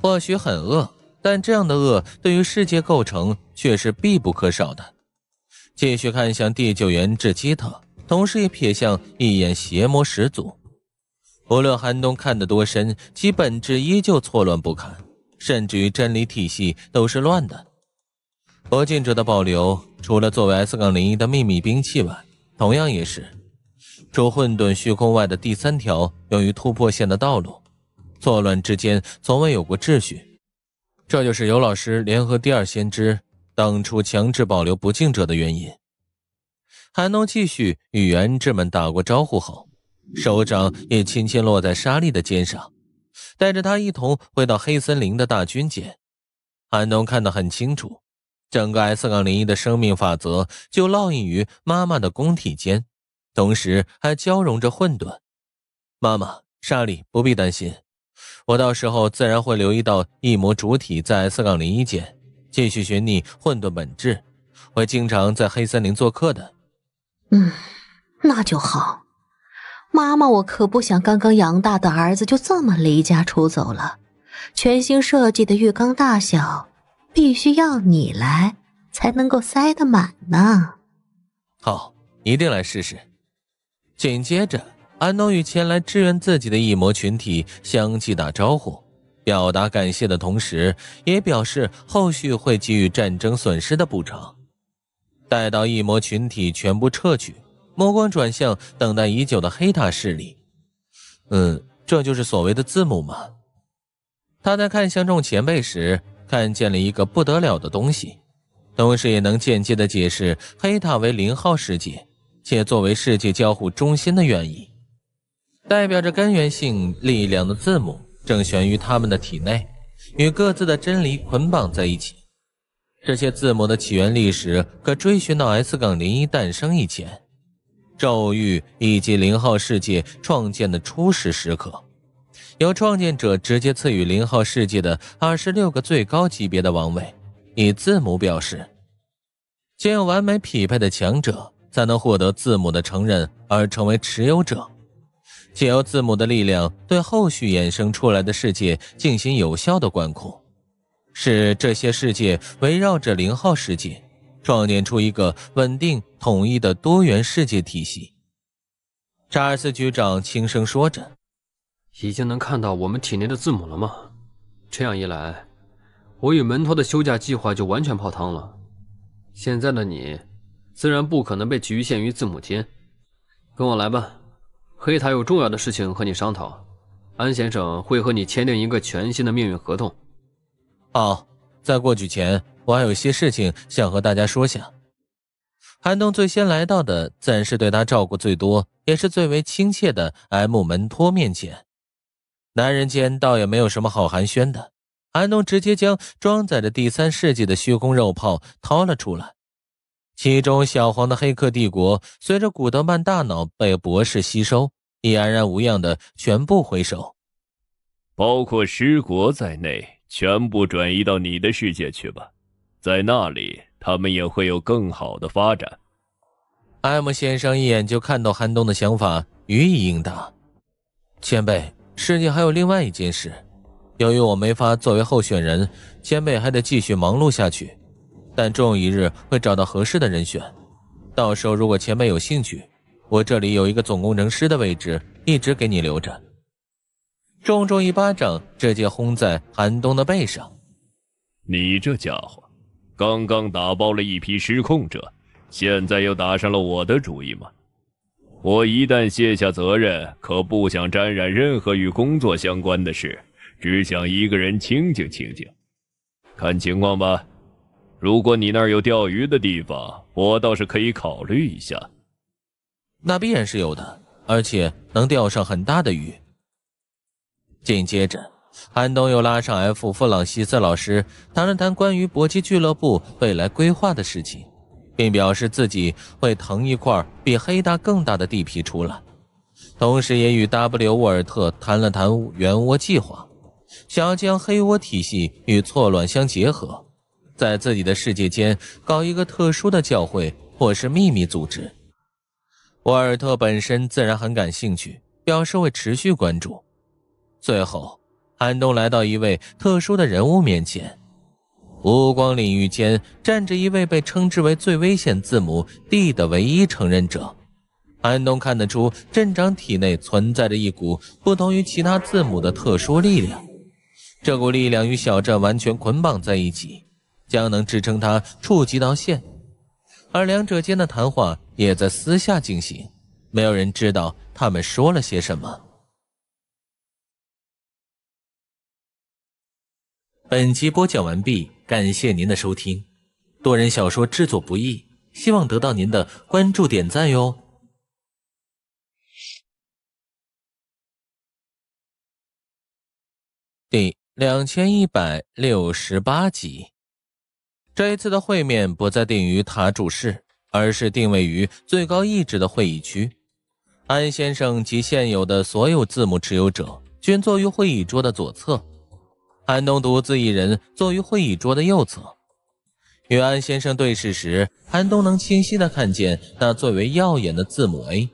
或许很恶，但这样的恶对于世界构成却是必不可少的。继续看向第九元智基特，同时也瞥向一眼邪魔始祖。无论寒冬看得多深，其本质依旧错乱不堪，甚至于真理体系都是乱的。不敬者的保留，除了作为 S 杠零一的秘密兵器外，同样也是除混沌虚空外的第三条用于突破线的道路。错乱之间，从未有过秩序。这就是尤老师联合第二先知当初强制保留不敬者的原因。韩冬继续与原治们打过招呼后，手掌也轻轻落在沙莉的肩上，带着他一同回到黑森林的大军间。韩冬看得很清楚。整个 S 杠零一的生命法则就烙印于妈妈的宫体间，同时还交融着混沌。妈妈，莎莉不必担心，我到时候自然会留意到异魔主体在 S 杠零一间继续寻觅混沌本质，会经常在黑森林做客的。嗯，那就好。妈妈，我可不想刚刚养大的儿子就这么离家出走了。全新设计的浴缸大小。必须要你来才能够塞得满呢。好，一定来试试。紧接着，安东与前来支援自己的异魔群体，相继打招呼，表达感谢的同时，也表示后续会给予战争损失的补偿。待到异魔群体全部撤去，目光转向等待已久的黑塔势力。嗯，这就是所谓的字母吗？他在看向众前辈时。看见了一个不得了的东西，同时也能间接的解释黑塔为零号世界且作为世界交互中心的原因。代表着根源性力量的字母正悬于他们的体内，与各自的真理捆绑在一起。这些字母的起源历史可追寻到 S 港零一诞生以前，咒域以及零号世界创建的初始时刻。由创建者直接赐予零号世界的二十六个最高级别的王位，以字母表示。只有完美匹配的强者才能获得字母的承认而成为持有者，借由字母的力量对后续衍生出来的世界进行有效的管控，使这些世界围绕着零号世界，创建出一个稳定统一的多元世界体系。”查尔斯局长轻声说着。已经能看到我们体内的字母了吗？这样一来，我与门托的休假计划就完全泡汤了。现在的你，自然不可能被局限于字母间。跟我来吧，黑塔有重要的事情和你商讨。安先生会和你签订一个全新的命运合同。好，在过去前，我还有些事情想和大家说下。寒东最先来到的，自然是对他照顾最多，也是最为亲切的 M 门托面前。男人间倒也没有什么好寒暄的，安东直接将装载着第三世纪的虚空肉炮掏了出来。其中，小黄的黑客帝国随着古德曼大脑被博士吸收，已安然无恙的全部回收，包括尸国在内，全部转移到你的世界去吧，在那里他们也会有更好的发展。艾姆先生一眼就看到韩东的想法，予以应答：“前辈。”事情还有另外一件事，由于我没法作为候选人，前辈还得继续忙碌下去。但终有一日会找到合适的人选，到时候如果前辈有兴趣，我这里有一个总工程师的位置，一直给你留着。重重一巴掌直接轰在韩东的背上，你这家伙，刚刚打包了一批失控者，现在又打上了我的主意吗？我一旦卸下责任，可不想沾染任何与工作相关的事，只想一个人清静清静。看情况吧，如果你那儿有钓鱼的地方，我倒是可以考虑一下。那必然是有的，而且能钓上很大的鱼。紧接着，安东又拉上 F 弗朗西斯老师谈了谈关于搏击俱乐部未来规划的事情。并表示自己会腾一块比黑大更大的地皮出来，同时也与 W· 沃尔特谈了谈原窝计划，想要将黑窝体系与错乱相结合，在自己的世界间搞一个特殊的教会或是秘密组织。沃尔特本身自然很感兴趣，表示会持续关注。最后，安东来到一位特殊的人物面前。无光领域间站着一位被称之为最危险字母 D 的唯一承认者。安东看得出镇长体内存在着一股不同于其他字母的特殊力量，这股力量与小镇完全捆绑在一起，将能支撑他触及到线。而两者间的谈话也在私下进行，没有人知道他们说了些什么。本集播讲完毕，感谢您的收听。多人小说制作不易，希望得到您的关注点赞哟。第两千一百六十八集，这一次的会面不再定于他主室，而是定位于最高意志的会议区。安先生及现有的所有字母持有者均坐于会议桌的左侧。韩东独自一人坐于会议桌的右侧，与安先生对视时，韩东能清晰的看见那最为耀眼的字母 A，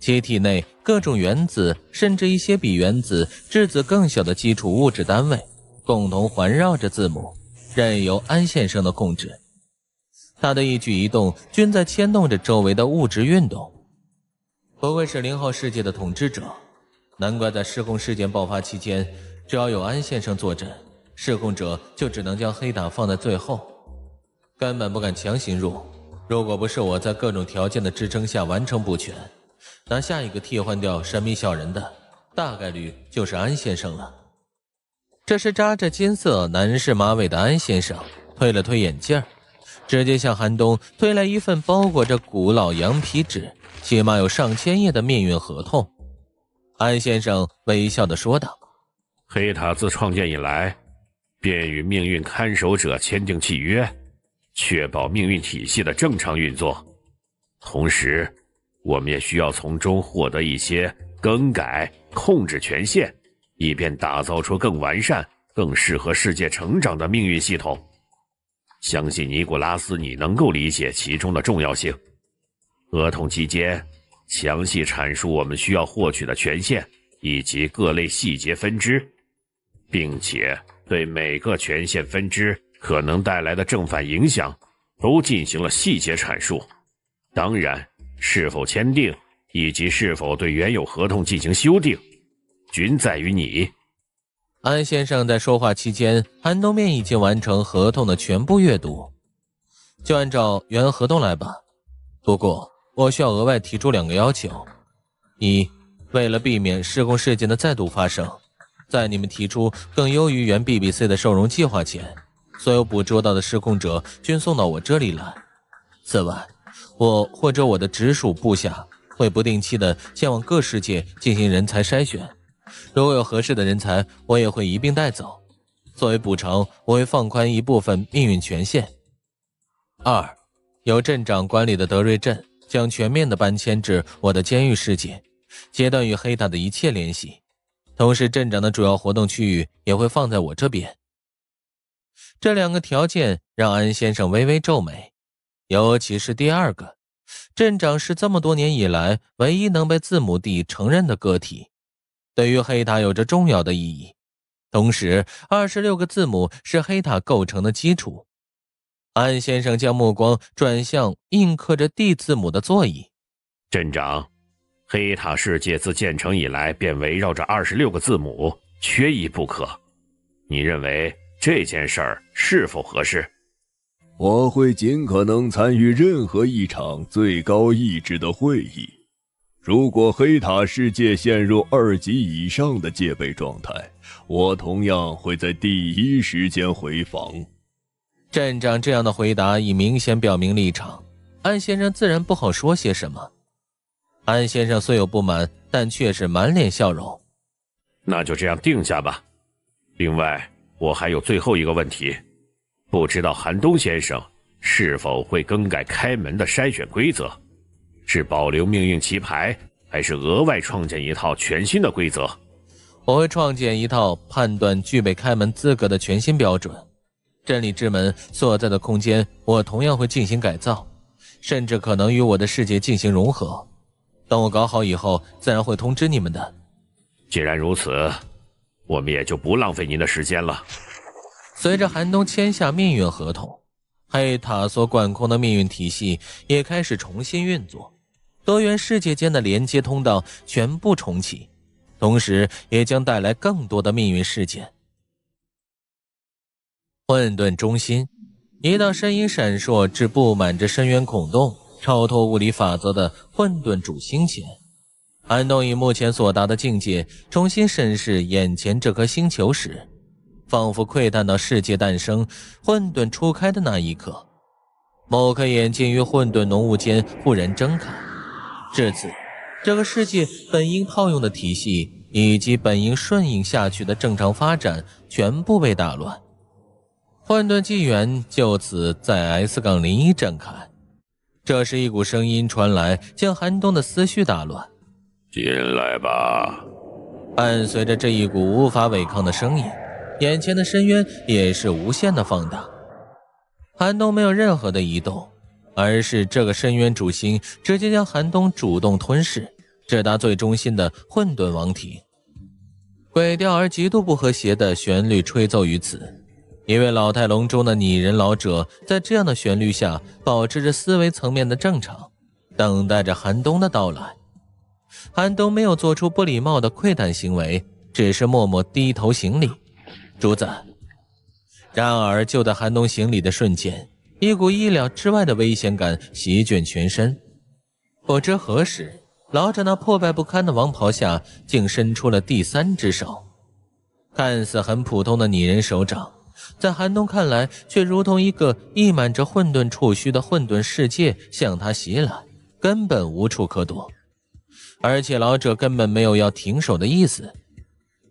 其体内各种原子，甚至一些比原子质子更小的基础物质单位，共同环绕着字母，任由安先生的控制。他的一举一动均在牵动着周围的物质运动。不愧是零号世界的统治者，难怪在失控事件爆发期间。只要有安先生坐镇，失控者就只能将黑打放在最后，根本不敢强行入。如果不是我在各种条件的支撑下完成不全，那下一个替换掉神秘小人的大概率就是安先生了。这时，扎着金色男士马尾的安先生，推了推眼镜，直接向韩冬推来一份包裹着古老羊皮纸、起码有上千页的命运合同。安先生微笑地说道。黑塔自创建以来，便与命运看守者签订契约，确保命运体系的正常运作。同时，我们也需要从中获得一些更改控制权限，以便打造出更完善、更适合世界成长的命运系统。相信尼古拉斯，你能够理解其中的重要性。合同期间，详细阐述我们需要获取的权限以及各类细节分支。并且对每个权限分支可能带来的正反影响都进行了细节阐述。当然，是否签订以及是否对原有合同进行修订，均在于你。安先生在说话期间，韩东面已经完成合同的全部阅读，就按照原合同来吧。不过，我需要额外提出两个要求：一，为了避免施工事件的再度发生。在你们提出更优于原 BBC 的受容计划前，所有捕捉到的失控者均送到我这里来。此外，我或者我的直属部下会不定期的前往各世界进行人才筛选，如果有合适的人才，我也会一并带走。作为补偿，我会放宽一部分命运权限。二，由镇长管理的德瑞镇将全面的搬迁至我的监狱世界，切断与黑塔的一切联系。同时，镇长的主要活动区域也会放在我这边。这两个条件让安先生微微皱眉，尤其是第二个，镇长是这么多年以来唯一能被字母 D 承认的个体，对于黑塔有着重要的意义。同时，二十六个字母是黑塔构成的基础。安先生将目光转向印刻着 D 字母的座椅，镇长。黑塔世界自建成以来便围绕着二十六个字母，缺一不可。你认为这件事儿是否合适？我会尽可能参与任何一场最高意志的会议。如果黑塔世界陷入二级以上的戒备状态，我同样会在第一时间回防。站长这样的回答已明显表明立场，安先生自然不好说些什么。安先生虽有不满，但却是满脸笑容。那就这样定下吧。另外，我还有最后一个问题：不知道韩东先生是否会更改开门的筛选规则？是保留命运棋牌，还是额外创建一套全新的规则？我会创建一套判断具备开门资格的全新标准。真理之门所在的空间，我同样会进行改造，甚至可能与我的世界进行融合。等我搞好以后，自然会通知你们的。既然如此，我们也就不浪费您的时间了。随着韩东签下命运合同，黑塔所管控的命运体系也开始重新运作，多元世界间的连接通道全部重启，同时也将带来更多的命运事件。混沌中心，一道身影闪烁至布满着深渊孔洞。超脱物理法则的混沌主星前，安东以目前所达的境界，重新审视眼前这颗星球时，仿佛窥探到世界诞生、混沌初开的那一刻。某颗眼睛于混沌浓雾间忽然睁开，至此，这个世界本应套用的体系以及本应顺应下去的正常发展，全部被打乱。混沌纪元就此在 S 杠零一展开。这时，一股声音传来，将寒冬的思绪打乱。进来吧。伴随着这一股无法违抗的声音，眼前的深渊也是无限的放大。寒冬没有任何的移动，而是这个深渊主星直接将寒冬主动吞噬，直达最中心的混沌王体。鬼调而极度不和谐的旋律吹奏于此。一位老态龙钟的拟人老者，在这样的旋律下保持着思维层面的正常，等待着寒冬的到来。寒冬没有做出不礼貌的窥探行为，只是默默低头行礼，竹子。然而就在寒冬行礼的瞬间，一股意料之外的危险感席卷全身。不知何时，老者那破败不堪的王袍下竟伸出了第三只手，看似很普通的拟人手掌。在寒冬看来，却如同一个溢满着混沌触须的混沌世界向他袭来，根本无处可躲。而且老者根本没有要停手的意思，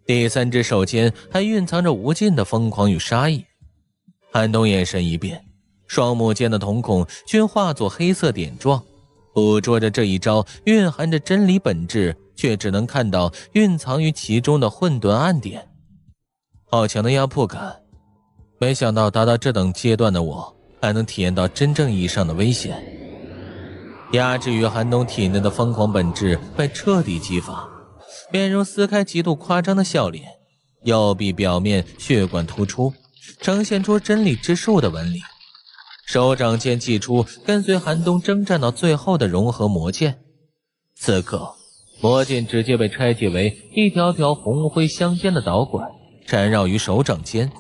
第三只手间还蕴藏着无尽的疯狂与杀意。寒冬眼神一变，双目间的瞳孔均化作黑色点状，捕捉着这一招蕴含着真理本质，却只能看到蕴藏于其中的混沌暗点。好强的压迫感！没想到达到这等阶段的我，还能体验到真正意义上的危险。压制于寒冬体内的疯狂本质被彻底激发，面容撕开极度夸张的笑脸，右臂表面血管突出，呈现出真理之树的纹理。手掌间祭出跟随寒冬征战到最后的融合魔剑，此刻魔剑直接被拆解为一条条红灰相间的导管，缠绕于手掌间。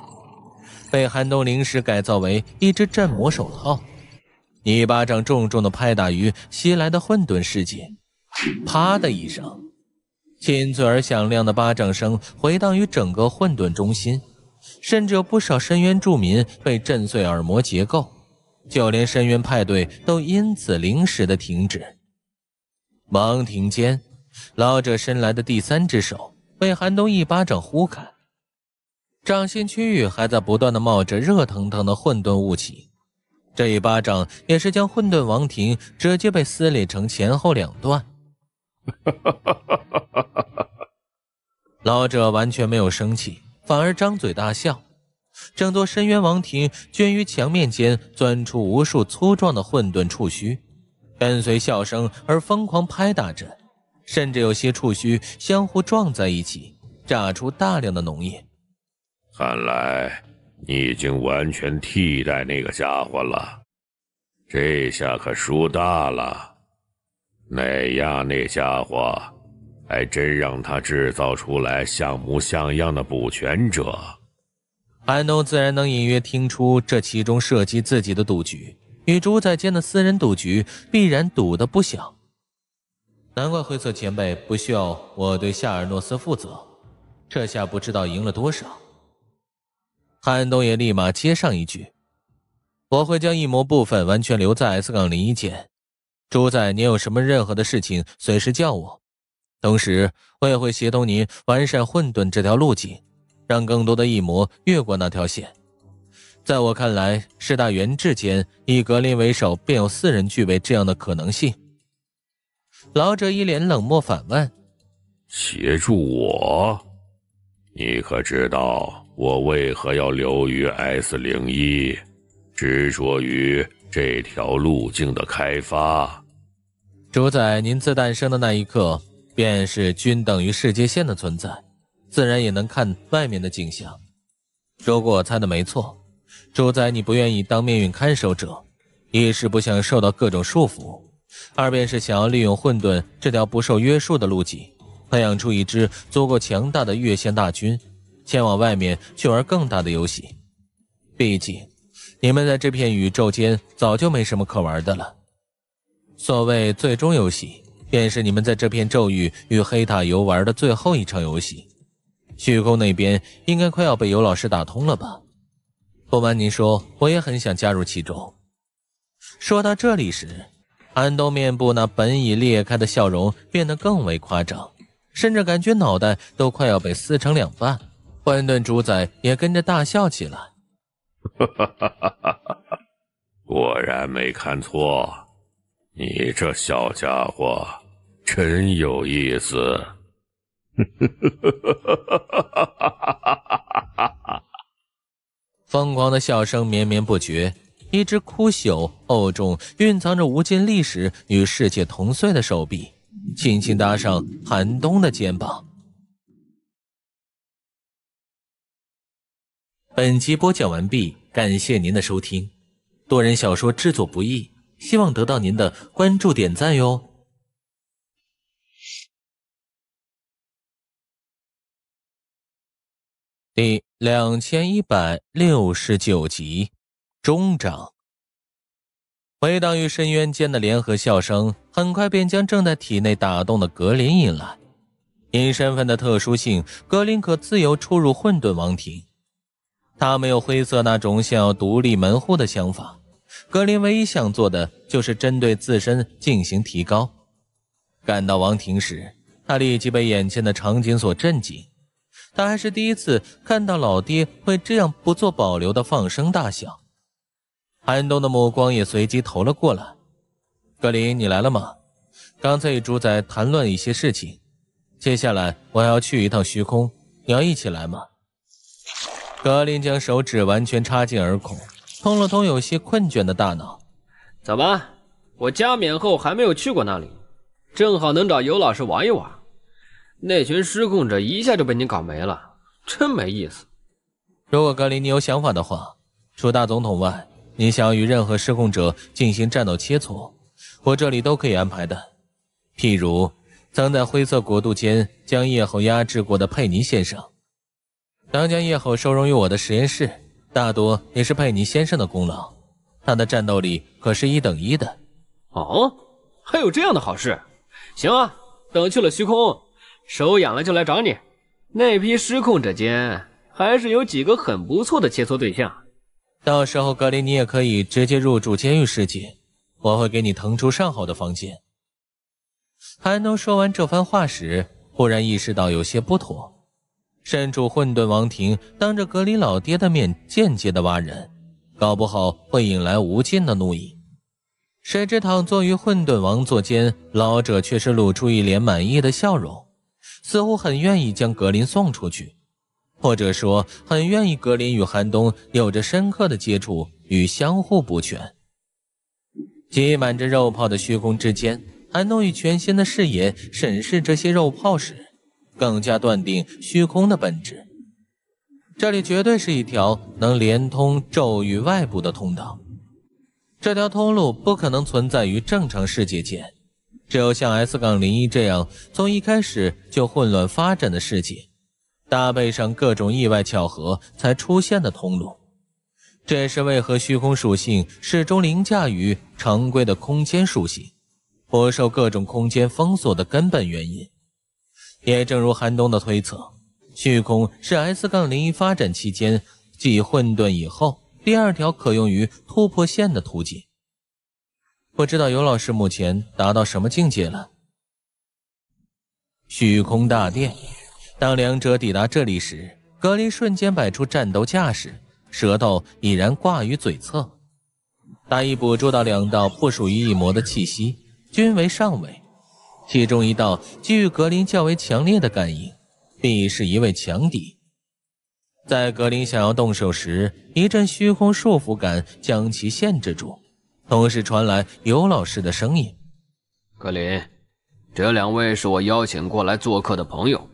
被寒冬临时改造为一只镇魔手套，一巴掌重重的拍打于袭来的混沌世界，啪的一声，清脆而响亮的巴掌声回荡于整个混沌中心，甚至有不少深渊住民被震碎耳膜结构，就连深渊派对都因此临时的停止。忙停间，老者伸来的第三只手被寒冬一巴掌呼开。掌心区域还在不断的冒着热腾腾的混沌雾气，这一巴掌也是将混沌王庭直接被撕裂成前后两段。老者完全没有生气，反而张嘴大笑。整座深渊王庭，均于墙面间钻出无数粗壮的混沌触须，跟随笑声而疯狂拍打着，甚至有些触须相互撞在一起，炸出大量的浓液。看来你已经完全替代那个家伙了，这下可输大了。奈亚那家伙还真让他制造出来像模像样的补全者。安东自然能隐约听出这其中涉及自己的赌局，与主宰间的私人赌局必然赌得不小。难怪灰色前辈不需要我对夏尔诺斯负责，这下不知道赢了多少。韩东也立马接上一句：“我会将异魔部分完全留在 S 港零一舰，主宰，您有什么任何的事情，随时叫我。同时，我也会协同您完善混沌这条路径，让更多的异魔越过那条线。在我看来，四大元志间以格林为首，便有四人具备这样的可能性。”老者一脸冷漠反问：“协助我？你可知道？”我为何要留于 S 零一，执着于这条路径的开发？主宰，您自诞生的那一刻，便是均等于世界线的存在，自然也能看外面的景象。如果我猜的没错，主宰，你不愿意当命运看守者，一是不想受到各种束缚，二便是想要利用混沌这条不受约束的路径，培养出一支足够强大的越线大军。前往外面去玩更大的游戏，毕竟你们在这片宇宙间早就没什么可玩的了。所谓最终游戏，便是你们在这片咒域与黑塔游玩的最后一场游戏。虚空那边应该快要被尤老师打通了吧？不瞒您说，我也很想加入其中。说到这里时，安东面部那本已裂开的笑容变得更为夸张，甚至感觉脑袋都快要被撕成两半。混沌主宰也跟着大笑起来，哈哈哈哈哈！果然没看错，你这小家伙真有意思，哈哈哈哈哈哈！疯狂的笑声绵绵不绝。一只枯朽厚重、蕴藏着无尽历史与世界同岁的手臂，轻轻搭上寒冬的肩膀。本集播讲完毕，感谢您的收听。多人小说制作不易，希望得到您的关注点赞哟。第两千一百六十九集，终章。回荡于深渊间的联合笑声，很快便将正在体内打动的格林引来。因身份的特殊性，格林可自由出入混沌王庭。他没有灰色那种想要独立门户的想法，格林唯一想做的就是针对自身进行提高。赶到王庭时，他立即被眼前的场景所震惊。他还是第一次看到老爹会这样不做保留的放声大笑。安东的目光也随即投了过来：“格林，你来了吗？刚才与主宰谈论一些事情，接下来我还要去一趟虚空，你要一起来吗？”格林将手指完全插进耳孔，通了通有些困倦的大脑。走吧，我加冕后还没有去过那里，正好能找尤老师玩一玩。那群失控者一下就被你搞没了，真没意思。如果格林你有想法的话，除大总统外，你想要与任何失控者进行战斗切磋，我这里都可以安排的。譬如曾在灰色国度间将夜后压制过的佩尼先生。将夜后收容于我的实验室，大多也是佩尼先生的功劳。他的战斗力可是一等一的。哦，还有这样的好事？行啊，等去了虚空，手痒了就来找你。那批失控者间，还是有几个很不错的切磋对象。到时候格林，你也可以直接入住监狱世界，我会给你腾出上好的房间。韩东说完这番话时，忽然意识到有些不妥。身处混沌王庭，当着格林老爹的面间接的挖人，搞不好会引来无尽的怒意。谁知，躺坐于混沌王座间，老者却是露出一脸满意的笑容，似乎很愿意将格林送出去，或者说，很愿意格林与寒冬有着深刻的接触与相互补全。挤满着肉泡的虚空之间，寒冬以全新的视野审视这些肉泡时。更加断定虚空的本质，这里绝对是一条能连通咒语外部的通道。这条通路不可能存在于正常世界间，只有像 S 杠零一这样从一开始就混乱发展的世界，搭配上各种意外巧合才出现的通路。这也是为何虚空属性始终凌驾于常规的空间属性，不受各种空间封锁的根本原因。也正如韩东的推测，虚空是 S 杠零一发展期间，继混沌以后第二条可用于突破线的途径。不知道尤老师目前达到什么境界了？虚空大殿。当两者抵达这里时，格林瞬间摆出战斗架势，舌头已然挂于嘴侧。大意捕捉到两道不属于异魔的气息，均为上位。其中一道给予格林较为强烈的感应，必是一位强敌。在格林想要动手时，一阵虚空束缚感将其限制住，同时传来尤老师的声音：“格林，这两位是我邀请过来做客的朋友，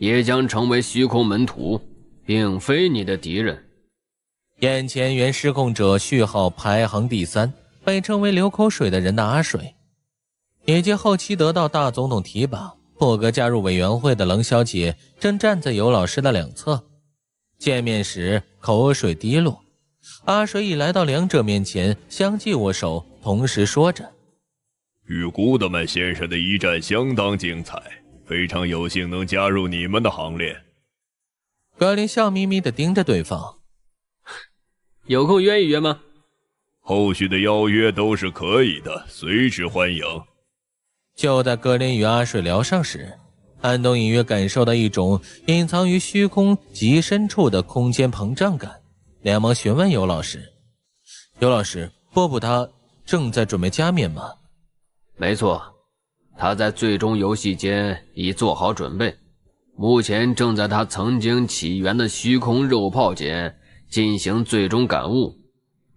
也将成为虚空门徒，并非你的敌人。”眼前原失控者序号排行第三，被称为“流口水的人”的阿水。以及后期得到大总统提拔、破格加入委员会的冷小姐，正站在尤老师的两侧。见面时，口水滴落。阿水已来到两者面前，相继握手，同时说着：“与古德曼先生的一战相当精彩，非常有幸能加入你们的行列。”格林笑眯眯的盯着对方：“有空约一约吗？”后续的邀约都是可以的，随时欢迎。就在格林与阿水聊上时，安东隐约感受到一种隐藏于虚空极深处的空间膨胀感，连忙询问尤老师：“尤老师，波普他正在准备加冕吗？”“没错，他在最终游戏间已做好准备，目前正在他曾经起源的虚空肉炮间进行最终感悟，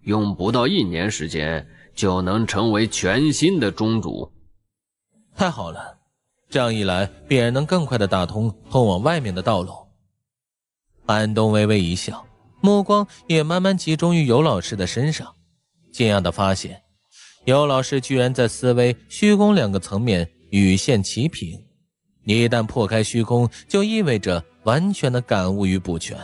用不到一年时间就能成为全新的宗主。”太好了，这样一来，必然能更快的打通通往外面的道路。安东微微一笑，目光也慢慢集中于尤老师的身上，惊讶的发现，尤老师居然在思维虚空两个层面与现齐平。一旦破开虚空，就意味着完全的感悟与补全。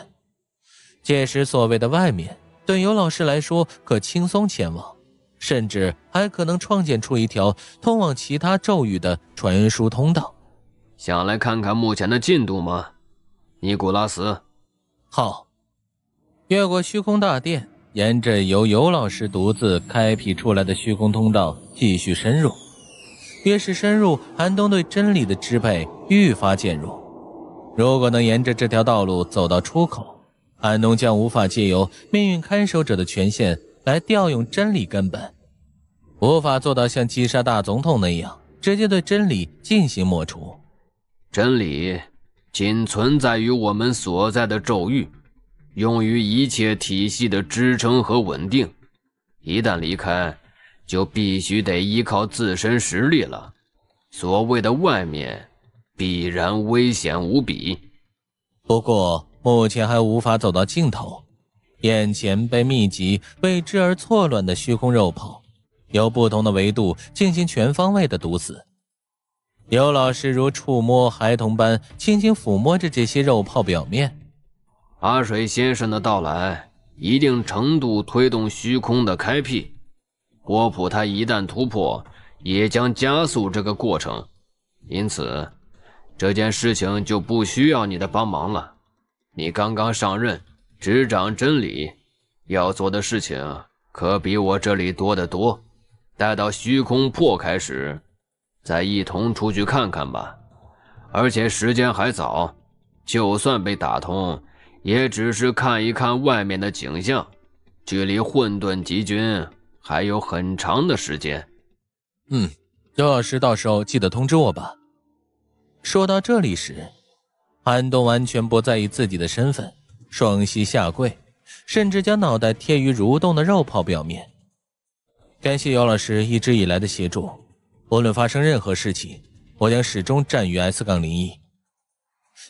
届时，所谓的外面，对尤老师来说，可轻松前往。甚至还可能创建出一条通往其他咒语的传输通道，想来看看目前的进度吗，尼古拉斯？好，越过虚空大殿，沿着由尤老师独自开辟出来的虚空通道继续深入。越是深入，寒冬对真理的支配愈发减弱。如果能沿着这条道路走到出口，安东将无法借由命运看守者的权限来调用真理根本。无法做到像击杀大总统那样直接对真理进行抹除。真理仅存在于我们所在的咒域，用于一切体系的支撑和稳定。一旦离开，就必须得依靠自身实力了。所谓的外面，必然危险无比。不过目前还无法走到尽头。眼前被密集、被知而错乱的虚空肉泡。由不同的维度进行全方位的毒死。尤老师如触摸孩童般轻轻抚摸着这些肉泡表面。阿水先生的到来，一定程度推动虚空的开辟。郭普他一旦突破，也将加速这个过程。因此，这件事情就不需要你的帮忙了。你刚刚上任，执掌真理，要做的事情可比我这里多得多。待到虚空破开时，再一同出去看看吧。而且时间还早，就算被打通，也只是看一看外面的景象。距离混沌极君还有很长的时间。嗯，周老师，到时候记得通知我吧。说到这里时，安东完全不在意自己的身份，双膝下跪，甚至将脑袋贴于蠕动的肉泡表面。感谢姚老师一直以来的协助，无论发生任何事情，我将始终站于 S 杠零一。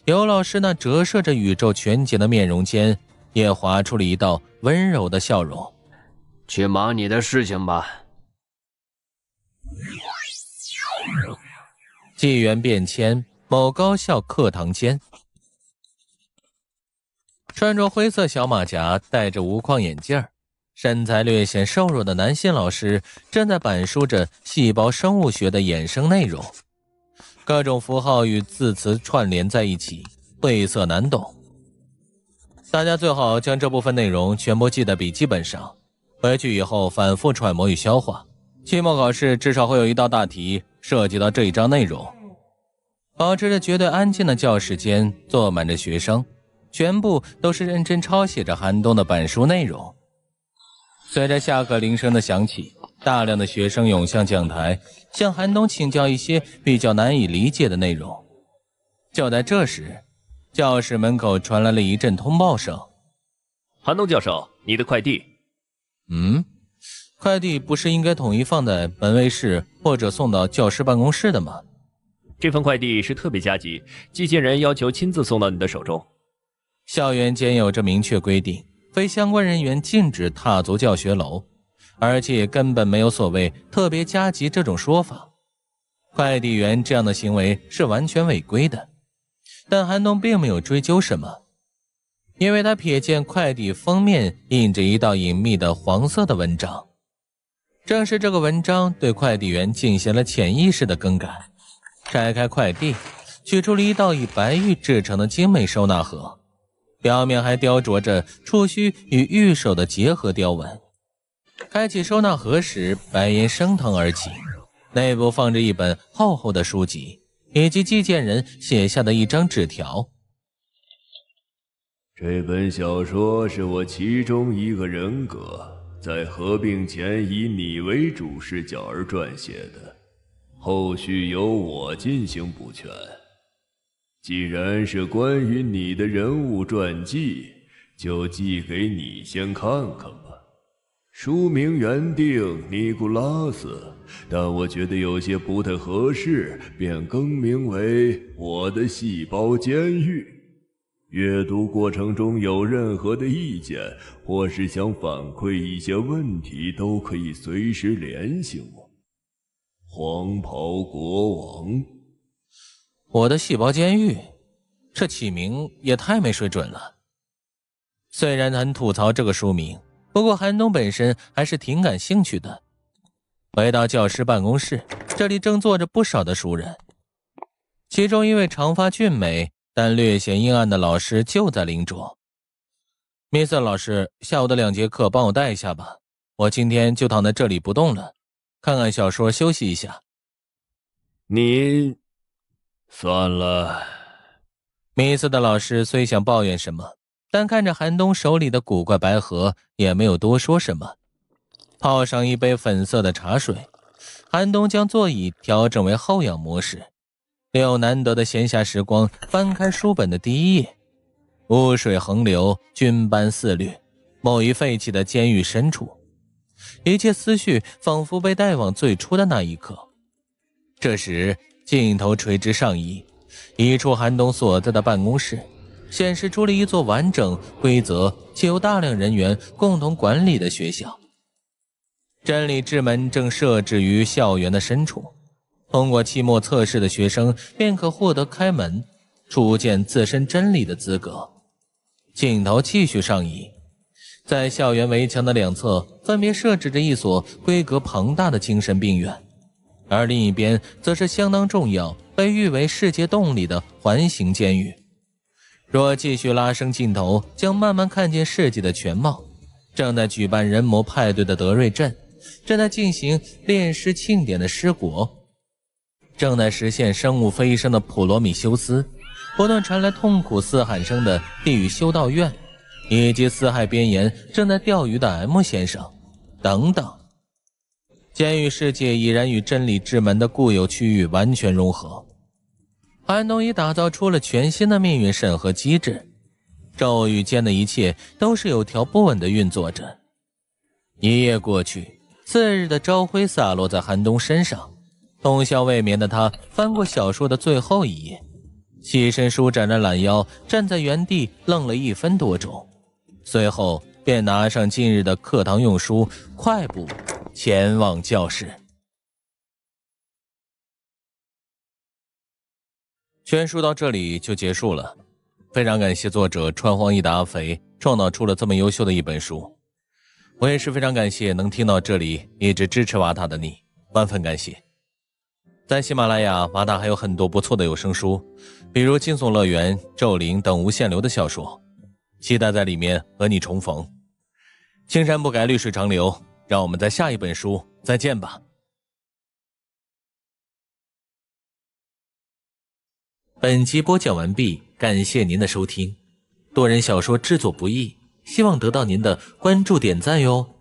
姚老师那折射着宇宙全景的面容间，也划出了一道温柔的笑容。去忙你的事情吧。纪元变迁，某高校课堂间，穿着灰色小马甲，戴着无框眼镜身材略显瘦弱的南信老师正在板书着细胞生物学的衍生内容，各种符号与字词串联在一起，晦涩难懂。大家最好将这部分内容全部记在笔记本上，回去以后反复揣摩与消化。期末考试至少会有一道大题涉及到这一章内容。保持着绝对安静的教室间坐满着学生，全部都是认真抄写着寒冬的板书内容。随着下课铃声的响起，大量的学生涌向讲台，向韩东请教一些比较难以理解的内容。就在这时，教室门口传来了一阵通报声：“韩东教授，你的快递。”“嗯，快递不是应该统一放在门卫室或者送到教师办公室的吗？”“这份快递是特别加急，机器人要求亲自送到你的手中。校园间有着明确规定。”非相关人员禁止踏足教学楼，而且根本没有所谓特别加急这种说法。快递员这样的行为是完全违规的，但韩东并没有追究什么，因为他瞥见快递封面印着一道隐秘的黄色的文章，正是这个文章对快递员进行了潜意识的更改。拆开快递，取出了一道以白玉制成的精美收纳盒。表面还雕琢着触须与玉手的结合雕纹。开启收纳盒时，白银升腾而起，内部放着一本厚厚的书籍，以及寄件人写下的一张纸条。这本小说是我其中一个人格在合并前以你为主视角而撰写的，后续由我进行补全。既然是关于你的人物传记，就寄给你先看看吧。书名原定《尼古拉斯》，但我觉得有些不太合适，便更名为《我的细胞监狱》。阅读过程中有任何的意见，或是想反馈一些问题，都可以随时联系我。黄袍国王。我的细胞监狱，这起名也太没水准了。虽然很吐槽这个书名，不过韩东本身还是挺感兴趣的。回到教师办公室，这里正坐着不少的熟人，其中一位长发俊美但略显阴暗的老师就在邻桌。Miss 老师，下午的两节课帮我带一下吧，我今天就躺在这里不动了，看看小说，休息一下。你。算了，米斯的老师虽想抱怨什么，但看着韩东手里的古怪白盒，也没有多说什么。泡上一杯粉色的茶水，韩东将座椅调整为后仰模式，利用难得的闲暇时光，翻开书本的第一页。污水横流，菌斑四绿。某一废弃的监狱深处，一切思绪仿佛被带往最初的那一刻。这时。镜头垂直上移，移出韩东所在的办公室，显示出了一座完整、规则且由大量人员共同管理的学校。真理之门正设置于校园的深处，通过期末测试的学生便可获得开门、初见自身真理的资格。镜头继续上移，在校园围墙的两侧分别设置着一所规格庞大的精神病院。而另一边则是相当重要，被誉为世界洞里的环形监狱。若继续拉升镜头，将慢慢看见世界的全貌：正在举办人魔派对的德瑞镇，正在进行炼尸庆典的尸国，正在实现生物飞升的普罗米修斯，不断传来痛苦嘶喊声的地狱修道院，以及四海边沿正在钓鱼的 M 先生，等等。监狱世界已然与真理之门的固有区域完全融合。寒冬已打造出了全新的命运审核机制，咒语间的一切都是有条不紊地运作着。一夜过去，次日的朝晖洒落在寒冬身上，通宵未眠的他翻过小说的最后一页，起身舒展着懒腰，站在原地愣了一分多钟，随后便拿上近日的课堂用书，快步。前往教室。全书到这里就结束了，非常感谢作者川荒一的阿肥创造出了这么优秀的一本书，我也是非常感谢能听到这里一直支持瓦塔的你，万分感谢。在喜马拉雅，瓦塔还有很多不错的有声书，比如《惊悚乐园》《咒灵》等无限流的小说，期待在里面和你重逢。青山不改，绿水长流。让我们在下一本书再见吧。本集播讲完毕，感谢您的收听。多人小说制作不易，希望得到您的关注点赞哟。